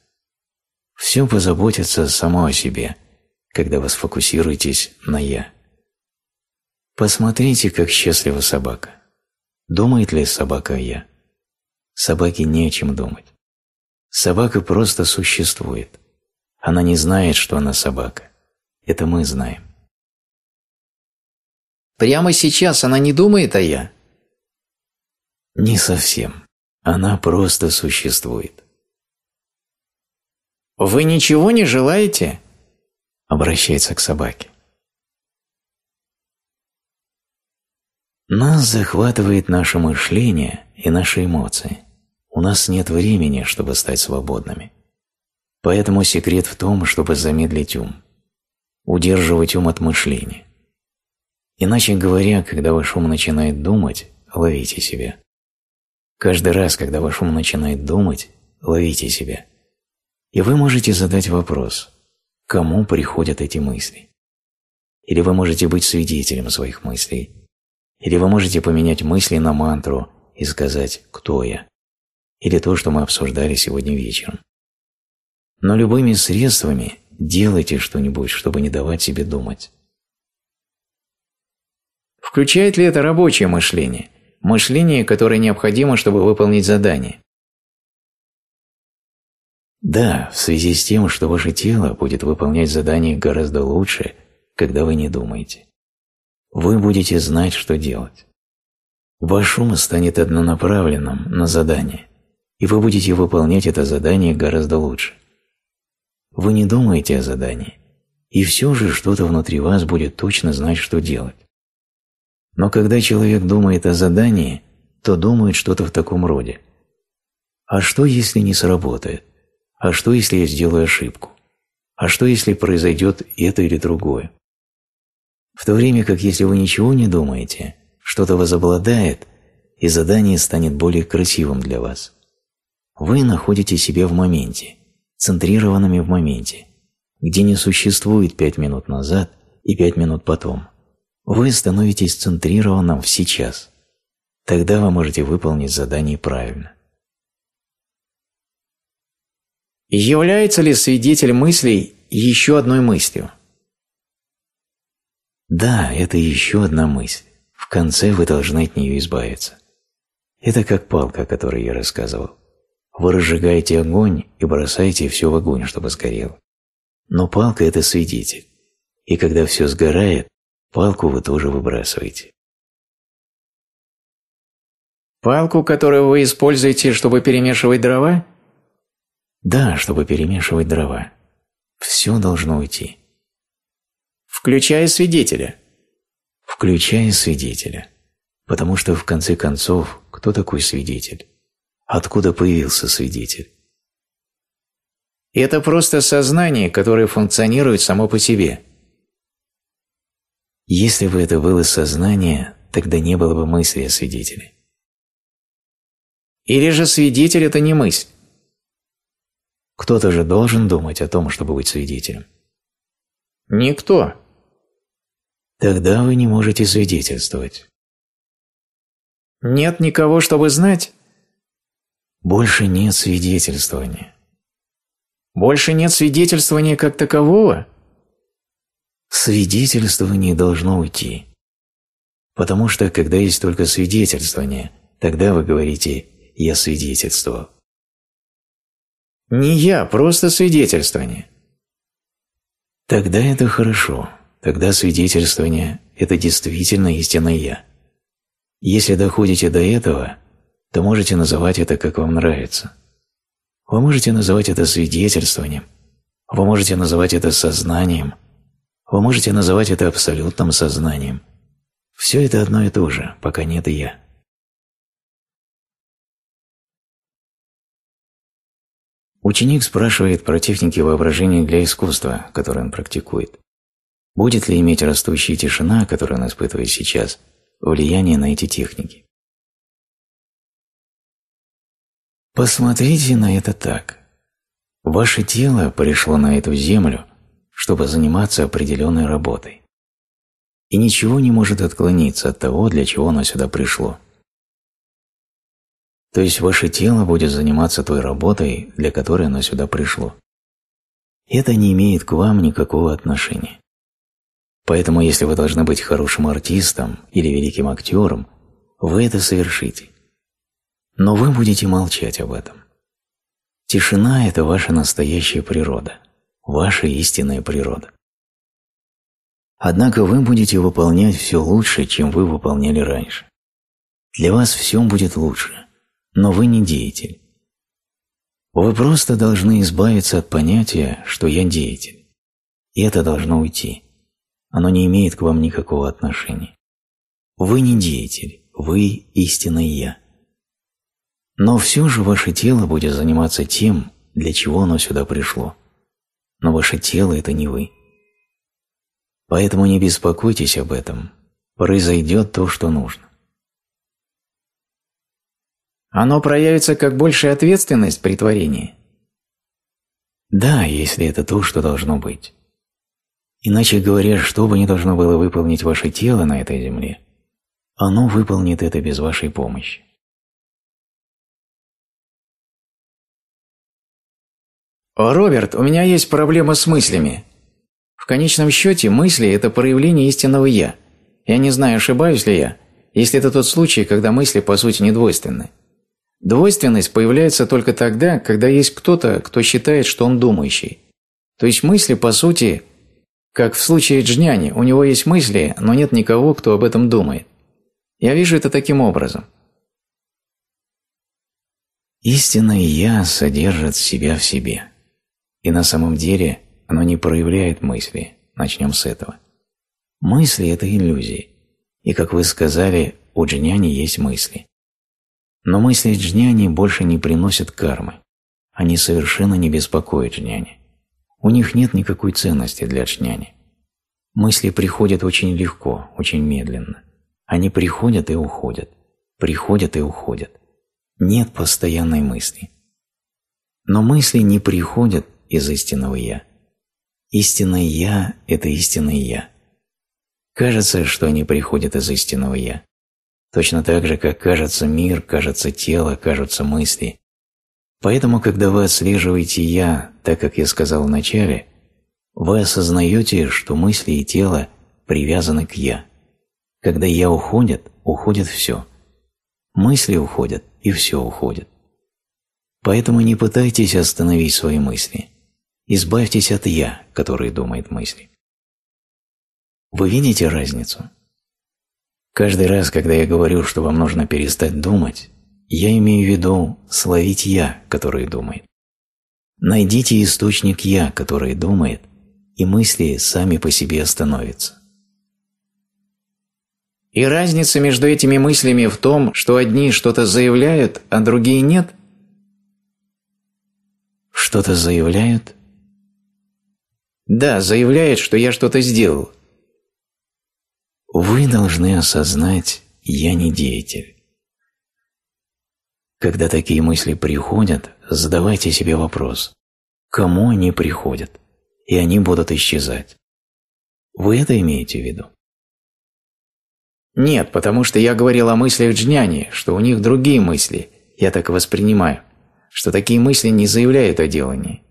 Все позаботится само о себе, когда вы сфокусируетесь на «я». Посмотрите, как счастлива собака. Думает ли собака о «я»? Собаке не о чем думать. Собака просто существует. Она не знает, что она собака. Это мы знаем. Прямо сейчас она не думает о «я»? Не совсем. Она просто существует. «Вы ничего не желаете?» Обращается к собаке. Нас захватывает наше мышление и наши эмоции. У нас нет времени, чтобы стать свободными. Поэтому секрет в том, чтобы замедлить ум удерживать ум от мышления. Иначе говоря, когда ваш ум начинает думать, ловите себя. Каждый раз, когда ваш ум начинает думать, ловите себя. И вы можете задать вопрос, кому приходят эти мысли. Или вы можете быть свидетелем своих мыслей. Или вы можете поменять мысли на мантру и сказать «Кто я?». Или то, что мы обсуждали сегодня вечером. Но любыми средствами Делайте что-нибудь, чтобы не давать себе думать. Включает ли это рабочее мышление? Мышление, которое необходимо, чтобы выполнить задание? Да, в связи с тем, что ваше тело будет выполнять задание гораздо лучше, когда вы не думаете. Вы будете знать, что делать. Ваш ум станет однонаправленным на задание, и вы будете выполнять это задание гораздо лучше. Вы не думаете о задании, и все же что-то внутри вас будет точно знать, что делать. Но когда человек думает о задании, то думает что-то в таком роде. А что, если не сработает? А что, если я сделаю ошибку? А что, если произойдет это или другое? В то время как если вы ничего не думаете, что-то возобладает, и задание станет более красивым для вас. Вы находите себя в моменте, центрированными в моменте, где не существует пять минут назад и пять минут потом. Вы становитесь центрированным в сейчас. Тогда вы можете выполнить задание правильно. Является ли свидетель мыслей еще одной мыслью? Да, это еще одна мысль. В конце вы должны от нее избавиться. Это как палка, о которой я рассказывал. Вы разжигаете огонь и бросаете все в огонь, чтобы сгорел. Но палка – это свидетель. И когда все сгорает, палку вы тоже выбрасываете. Палку, которую вы используете, чтобы перемешивать дрова? Да, чтобы перемешивать дрова. Все должно уйти. Включая свидетеля. Включая свидетеля. Потому что, в конце концов, кто такой свидетель? откуда появился свидетель. это просто сознание, которое функционирует само по себе. Если бы это было сознание, тогда не было бы мысли о свидетеле. Или же свидетель – это не мысль. Кто-то же должен думать о том, чтобы быть свидетелем. Никто. Тогда вы не можете свидетельствовать. Нет никого, чтобы знать? Больше нет свидетельствования. Больше нет свидетельствования как такового? Свидетельствование должно уйти. Потому что, когда есть только свидетельствование, тогда вы говорите «я свидетельствовал». Не я, просто свидетельствование. Тогда это хорошо. Тогда свидетельствование – это действительно истинное «я». Если доходите до этого, то можете называть это, как вам нравится. Вы можете называть это свидетельствованием, вы можете называть это сознанием, вы можете называть это абсолютным сознанием. Все это одно и то же, пока нет «я». Ученик спрашивает про техники воображения для искусства, которые он практикует. Будет ли иметь растущая тишина, которую он испытывает сейчас, влияние на эти техники? Посмотрите на это так. Ваше тело пришло на эту землю, чтобы заниматься определенной работой. И ничего не может отклониться от того, для чего оно сюда пришло. То есть ваше тело будет заниматься той работой, для которой оно сюда пришло. Это не имеет к вам никакого отношения. Поэтому если вы должны быть хорошим артистом или великим актером, вы это совершите но вы будете молчать об этом. Тишина – это ваша настоящая природа, ваша истинная природа. Однако вы будете выполнять все лучше, чем вы выполняли раньше. Для вас все будет лучше, но вы не деятель. Вы просто должны избавиться от понятия, что я деятель. И это должно уйти. Оно не имеет к вам никакого отношения. Вы не деятель, вы истинный я. Но все же ваше тело будет заниматься тем, для чего оно сюда пришло. Но ваше тело – это не вы. Поэтому не беспокойтесь об этом. Произойдет то, что нужно. Оно проявится как большая ответственность при творении? Да, если это то, что должно быть. Иначе говоря, что бы ни должно было выполнить ваше тело на этой земле, оно выполнит это без вашей помощи. «Роберт, у меня есть проблема с мыслями. В конечном счете, мысли – это проявление истинного «я». Я не знаю, ошибаюсь ли я, если это тот случай, когда мысли, по сути, не Двойственность появляется только тогда, когда есть кто-то, кто считает, что он думающий. То есть мысли, по сути, как в случае джняни, у него есть мысли, но нет никого, кто об этом думает. Я вижу это таким образом. Истинное «я» содержит себя в себе и на самом деле оно не проявляет мысли. Начнем с этого. Мысли – это иллюзии. И, как вы сказали, у джняни есть мысли. Но мысли джняни больше не приносят кармы. Они совершенно не беспокоят джняни. У них нет никакой ценности для джняни. Мысли приходят очень легко, очень медленно. Они приходят и уходят, приходят и уходят. Нет постоянной мысли. Но мысли не приходят из истинного «я». Истинное «я» – это истинное «я». Кажется, что они приходят из истинного «я». Точно так же, как кажется мир, кажется тело, кажутся мысли. Поэтому, когда вы отслеживаете «я», так как я сказал вначале, вы осознаете, что мысли и тело привязаны к «я». Когда «я» уходит, уходит все. Мысли уходят, и все уходит. Поэтому не пытайтесь остановить свои мысли – Избавьтесь от «я», который думает мысли. Вы видите разницу? Каждый раз, когда я говорю, что вам нужно перестать думать, я имею в виду словить «я», который думает. Найдите источник «я», который думает, и мысли сами по себе остановятся. И разница между этими мыслями в том, что одни что-то заявляют, а другие нет? Что-то заявляют, да, заявляет, что я что-то сделал. Вы должны осознать, я не деятель. Когда такие мысли приходят, задавайте себе вопрос, кому они приходят, и они будут исчезать. Вы это имеете в виду? Нет, потому что я говорил о мыслях джняни, что у них другие мысли, я так воспринимаю, что такие мысли не заявляют о делании.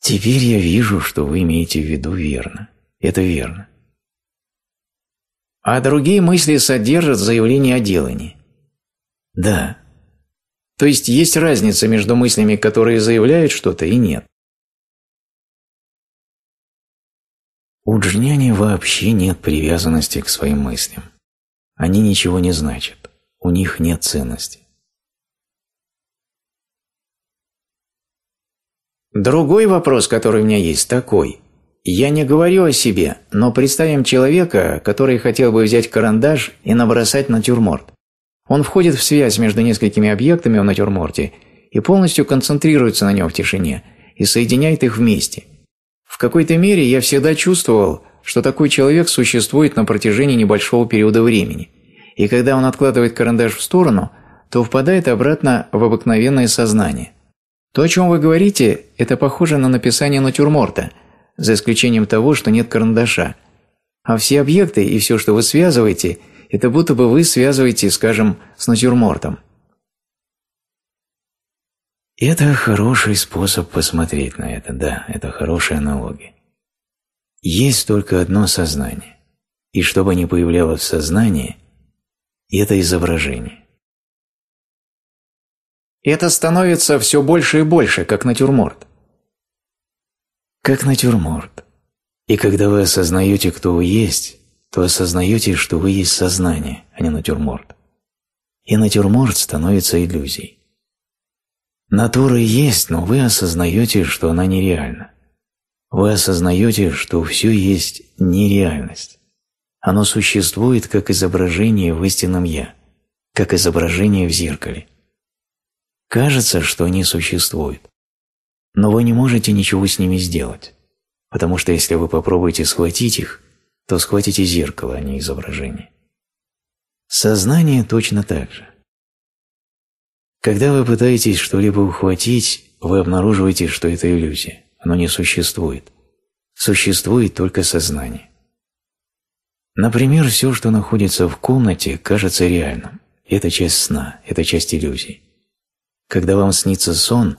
Теперь я вижу, что вы имеете в виду верно. Это верно. А другие мысли содержат заявление о делании. Да. То есть есть разница между мыслями, которые заявляют что-то, и нет. У джняни вообще нет привязанности к своим мыслям. Они ничего не значат. У них нет ценности. Другой вопрос, который у меня есть, такой. Я не говорю о себе, но представим человека, который хотел бы взять карандаш и набросать натюрморт. Он входит в связь между несколькими объектами в натюрморте и полностью концентрируется на нем в тишине и соединяет их вместе. В какой-то мере я всегда чувствовал, что такой человек существует на протяжении небольшого периода времени. И когда он откладывает карандаш в сторону, то впадает обратно в обыкновенное сознание. То, о чем вы говорите, это похоже на написание натюрморта, за исключением того, что нет карандаша. А все объекты и все, что вы связываете, это будто бы вы связываете, скажем, с натюрмортом. Это хороший способ посмотреть на это, да, это хорошая аналогия. Есть только одно сознание, и чтобы не появлялось в сознании, это изображение. Это становится все больше и больше, как натюрморт. Как натюрморт. И когда вы осознаете, кто вы есть, то осознаете, что вы есть сознание, а не натюрморт. И натюрморт становится иллюзией. Натура есть, но вы осознаете, что она нереальна. Вы осознаете, что все есть нереальность. Оно существует как изображение в истинном «я», как изображение в зеркале – Кажется, что они существуют. Но вы не можете ничего с ними сделать, потому что если вы попробуете схватить их, то схватите зеркало, а не изображение. Сознание точно так же. Когда вы пытаетесь что-либо ухватить, вы обнаруживаете, что это иллюзия, оно не существует. Существует только сознание. Например, все, что находится в комнате, кажется реальным. Это часть сна, это часть иллюзий. Когда вам снится сон,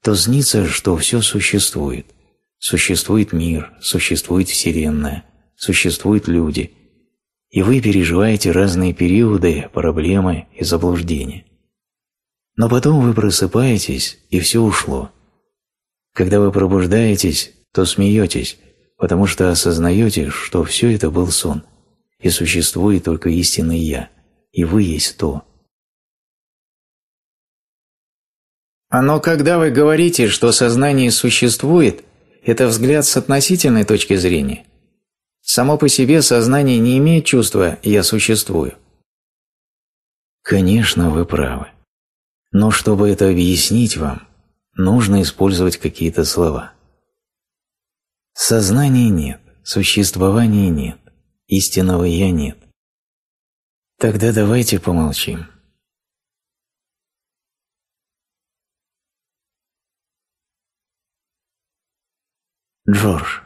то снится, что все существует. Существует мир, существует Вселенная, существуют люди. И вы переживаете разные периоды, проблемы и заблуждения. Но потом вы просыпаетесь, и все ушло. Когда вы пробуждаетесь, то смеетесь, потому что осознаете, что все это был сон, и существует только истинный «Я», и вы есть то – Но когда вы говорите, что сознание существует, это взгляд с относительной точки зрения. Само по себе сознание не имеет чувства «я существую». Конечно, вы правы. Но чтобы это объяснить вам, нужно использовать какие-то слова. Сознания нет, существования нет, истинного «я» нет. Тогда давайте помолчим. Джордж.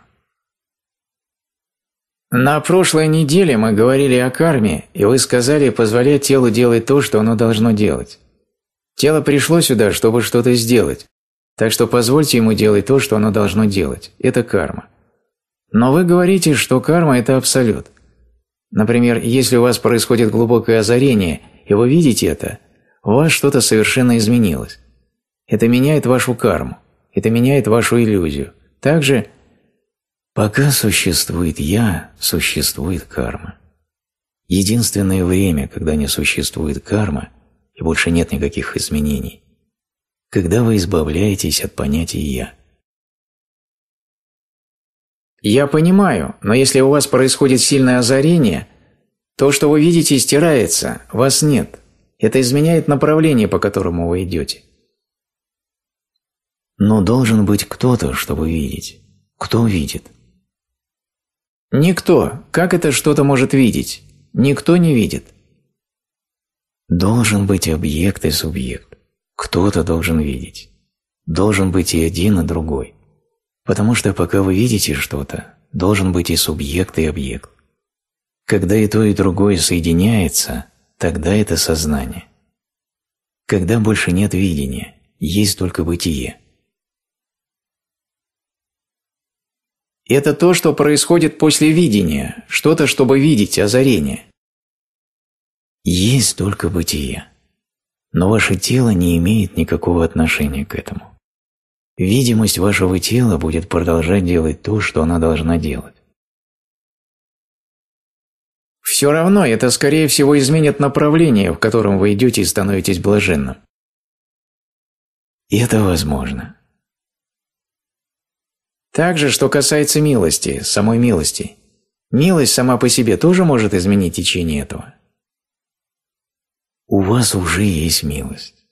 На прошлой неделе мы говорили о карме, и вы сказали позволять телу делать то, что оно должно делать. Тело пришло сюда, чтобы что-то сделать, так что позвольте ему делать то, что оно должно делать. Это карма. Но вы говорите, что карма – это абсолют. Например, если у вас происходит глубокое озарение, и вы видите это, у вас что-то совершенно изменилось. Это меняет вашу карму, это меняет вашу иллюзию. Также Пока существует «я», существует карма. Единственное время, когда не существует карма и больше нет никаких изменений, когда вы избавляетесь от понятия «я». Я понимаю, но если у вас происходит сильное озарение, то, что вы видите, стирается, вас нет. Это изменяет направление, по которому вы идете. Но должен быть кто-то, чтобы видеть. Кто видит? Никто. Как это что-то может видеть? Никто не видит. Должен быть объект и субъект. Кто-то должен видеть. Должен быть и один, и другой. Потому что пока вы видите что-то, должен быть и субъект, и объект. Когда и то, и другое соединяется, тогда это сознание. Когда больше нет видения, есть только бытие – Это то, что происходит после видения, что-то, чтобы видеть, озарение. Есть только бытие. Но ваше тело не имеет никакого отношения к этому. Видимость вашего тела будет продолжать делать то, что она должна делать. Все равно это, скорее всего, изменит направление, в котором вы идете и становитесь блаженным. Это возможно. Также, что касается милости, самой милости. Милость сама по себе тоже может изменить течение этого. У вас уже есть милость.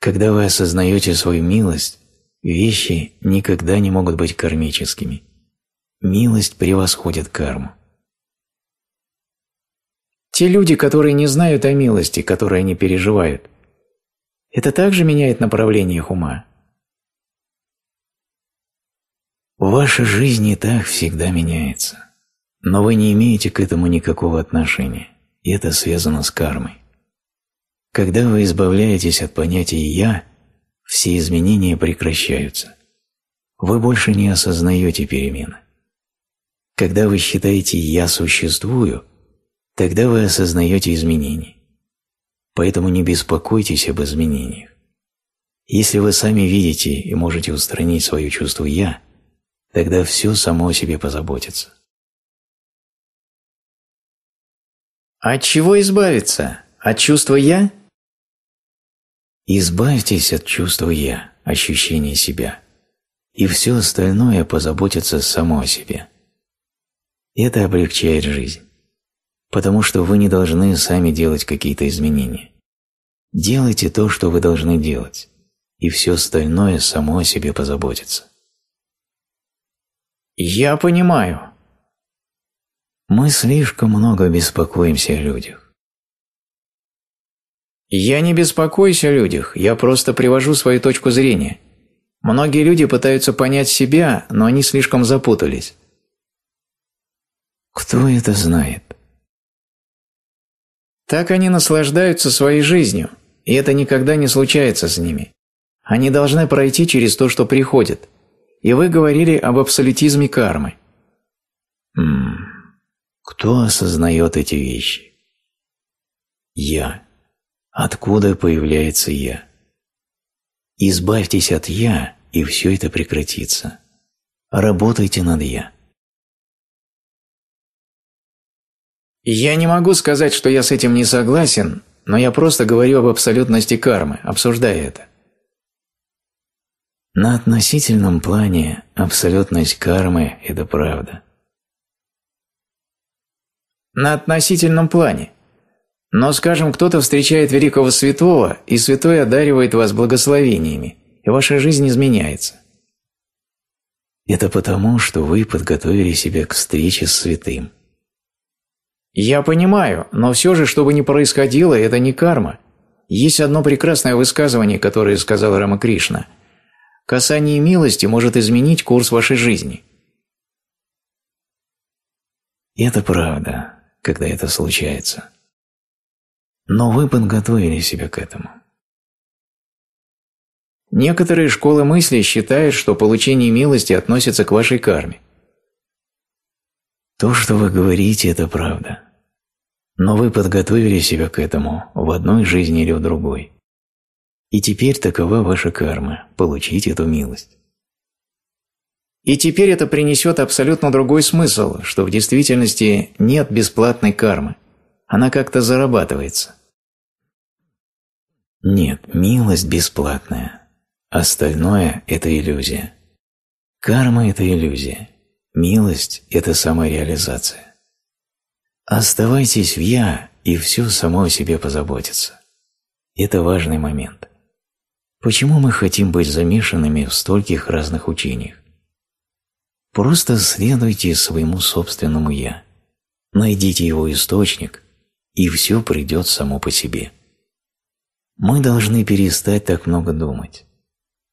Когда вы осознаете свою милость, вещи никогда не могут быть кармическими. Милость превосходит карму. Те люди, которые не знают о милости, которые они переживают, это также меняет направление их ума. Ваша жизнь и так всегда меняется, но вы не имеете к этому никакого отношения, и это связано с кармой. Когда вы избавляетесь от понятия «я», все изменения прекращаются. Вы больше не осознаете перемены. Когда вы считаете «я существую», тогда вы осознаете изменения. Поэтому не беспокойтесь об изменениях. Если вы сами видите и можете устранить свое чувство «я», Тогда все само о себе позаботится. А от чего избавиться? От чувства «я»? Избавьтесь от чувства «я», ощущения себя, и все остальное позаботится само о себе. Это облегчает жизнь, потому что вы не должны сами делать какие-то изменения. Делайте то, что вы должны делать, и все остальное само о себе позаботится. «Я понимаю». Мы слишком много беспокоимся о людях. Я не беспокоюсь о людях, я просто привожу свою точку зрения. Многие люди пытаются понять себя, но они слишком запутались. Кто это знает? Так они наслаждаются своей жизнью, и это никогда не случается с ними. Они должны пройти через то, что приходит – и вы говорили об абсолютизме кармы. М хм, кто осознает эти вещи? Я. Откуда появляется я? Избавьтесь от я, и все это прекратится. Работайте над я. Я не могу сказать, что я с этим не согласен, но я просто говорю об абсолютности кармы, обсуждая это. На относительном плане абсолютность кармы – это правда. На относительном плане. Но, скажем, кто-то встречает великого святого, и святой одаривает вас благословениями, и ваша жизнь изменяется. Это потому, что вы подготовили себя к встрече с святым. Я понимаю, но все же, что бы ни происходило, это не карма. Есть одно прекрасное высказывание, которое сказал Рамакришна. Касание милости может изменить курс вашей жизни. это правда, когда это случается. Но вы подготовили себя к этому. Некоторые школы мысли считают, что получение милости относится к вашей карме. То, что вы говорите, это правда. Но вы подготовили себя к этому в одной жизни или в другой. И теперь такова ваша карма – получить эту милость. И теперь это принесет абсолютно другой смысл, что в действительности нет бесплатной кармы. Она как-то зарабатывается. Нет, милость бесплатная. Остальное – это иллюзия. Карма – это иллюзия. Милость – это самореализация. Оставайтесь в «я», и все само о себе позаботится. Это важный момент. Почему мы хотим быть замешанными в стольких разных учениях? Просто следуйте своему собственному «я». Найдите его источник, и все придет само по себе. Мы должны перестать так много думать.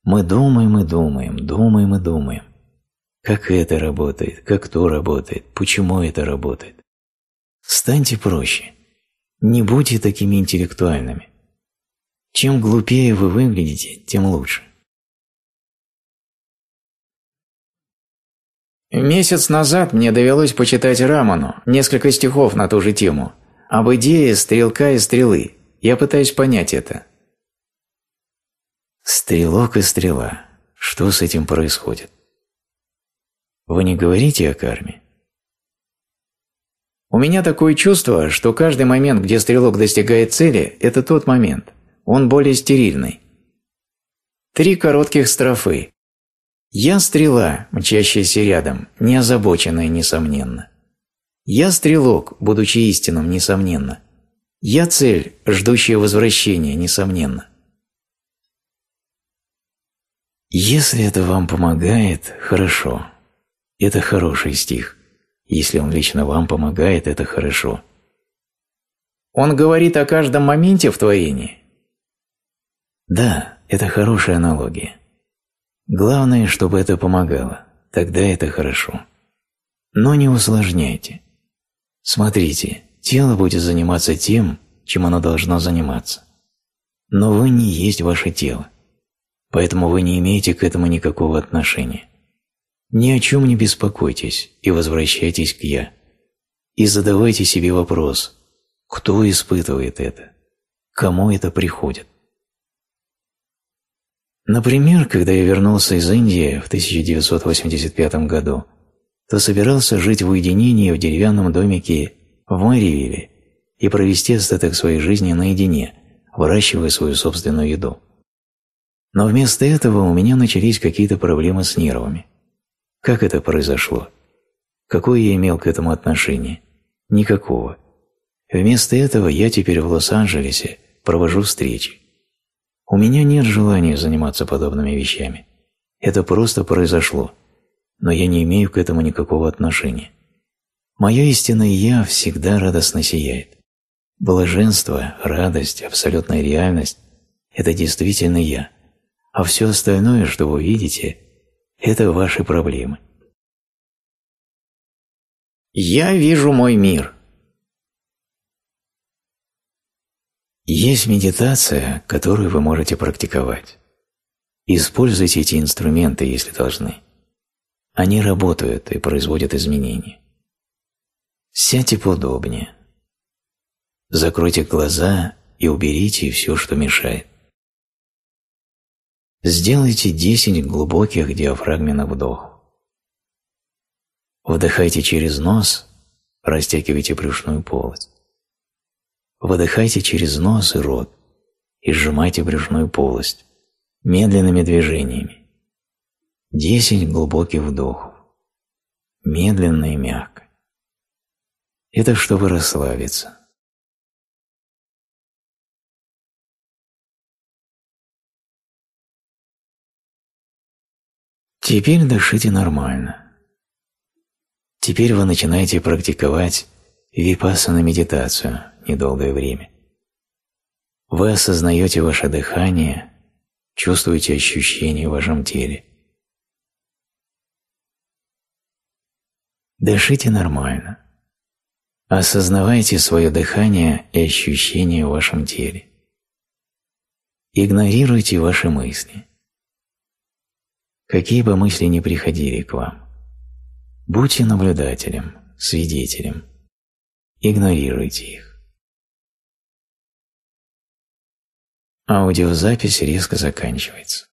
Мы думаем и думаем, думаем и думаем. Как это работает, как то работает, почему это работает. Станьте проще. Не будьте такими интеллектуальными. Чем глупее вы выглядите, тем лучше. Месяц назад мне довелось почитать Раману несколько стихов на ту же тему об идее стрелка и стрелы. Я пытаюсь понять это. Стрелок и стрела. Что с этим происходит? Вы не говорите о карме? У меня такое чувство, что каждый момент, где стрелок достигает цели, это тот момент – он более стерильный. Три коротких строфы. «Я стрела, мчащаяся рядом, не озабоченная, несомненно. Я стрелок, будучи истинным, несомненно. Я цель, ждущая возвращения, несомненно». Если это вам помогает, хорошо. Это хороший стих. Если он лично вам помогает, это хорошо. Он говорит о каждом моменте в творении? Да, это хорошая аналогия. Главное, чтобы это помогало. Тогда это хорошо. Но не усложняйте. Смотрите, тело будет заниматься тем, чем оно должно заниматься. Но вы не есть ваше тело. Поэтому вы не имеете к этому никакого отношения. Ни о чем не беспокойтесь и возвращайтесь к «я». И задавайте себе вопрос, кто испытывает это, кому это приходит. Например, когда я вернулся из Индии в 1985 году, то собирался жить в уединении в деревянном домике в Марьевиле и провести остаток своей жизни наедине, выращивая свою собственную еду. Но вместо этого у меня начались какие-то проблемы с нервами. Как это произошло? Какое я имел к этому отношение? Никакого. Вместо этого я теперь в Лос-Анджелесе провожу встречи. У меня нет желания заниматься подобными вещами. Это просто произошло, но я не имею к этому никакого отношения. Мое истинное «я» всегда радостно сияет. Блаженство, радость, абсолютная реальность – это действительно «я», а все остальное, что вы видите – это ваши проблемы. «Я вижу мой мир», Есть медитация, которую вы можете практиковать. Используйте эти инструменты, если должны. Они работают и производят изменения. Сядьте поудобнее. Закройте глаза и уберите все, что мешает. Сделайте 10 глубоких диафрагменных вдохов. Вдыхайте через нос, растягивайте брюшную полость. Выдыхайте через нос и рот и сжимайте брюшную полость медленными движениями. Десять глубоких вдохов. Медленно и мягко. Это чтобы расслабиться. Теперь дышите нормально. Теперь вы начинаете практиковать випасана медитацию недолгое время. Вы осознаете ваше дыхание, чувствуете ощущения в вашем теле. Дышите нормально. Осознавайте свое дыхание и ощущения в вашем теле. Игнорируйте ваши мысли. Какие бы мысли ни приходили к вам, будьте наблюдателем, свидетелем – Игнорируйте их. Аудиозапись резко заканчивается.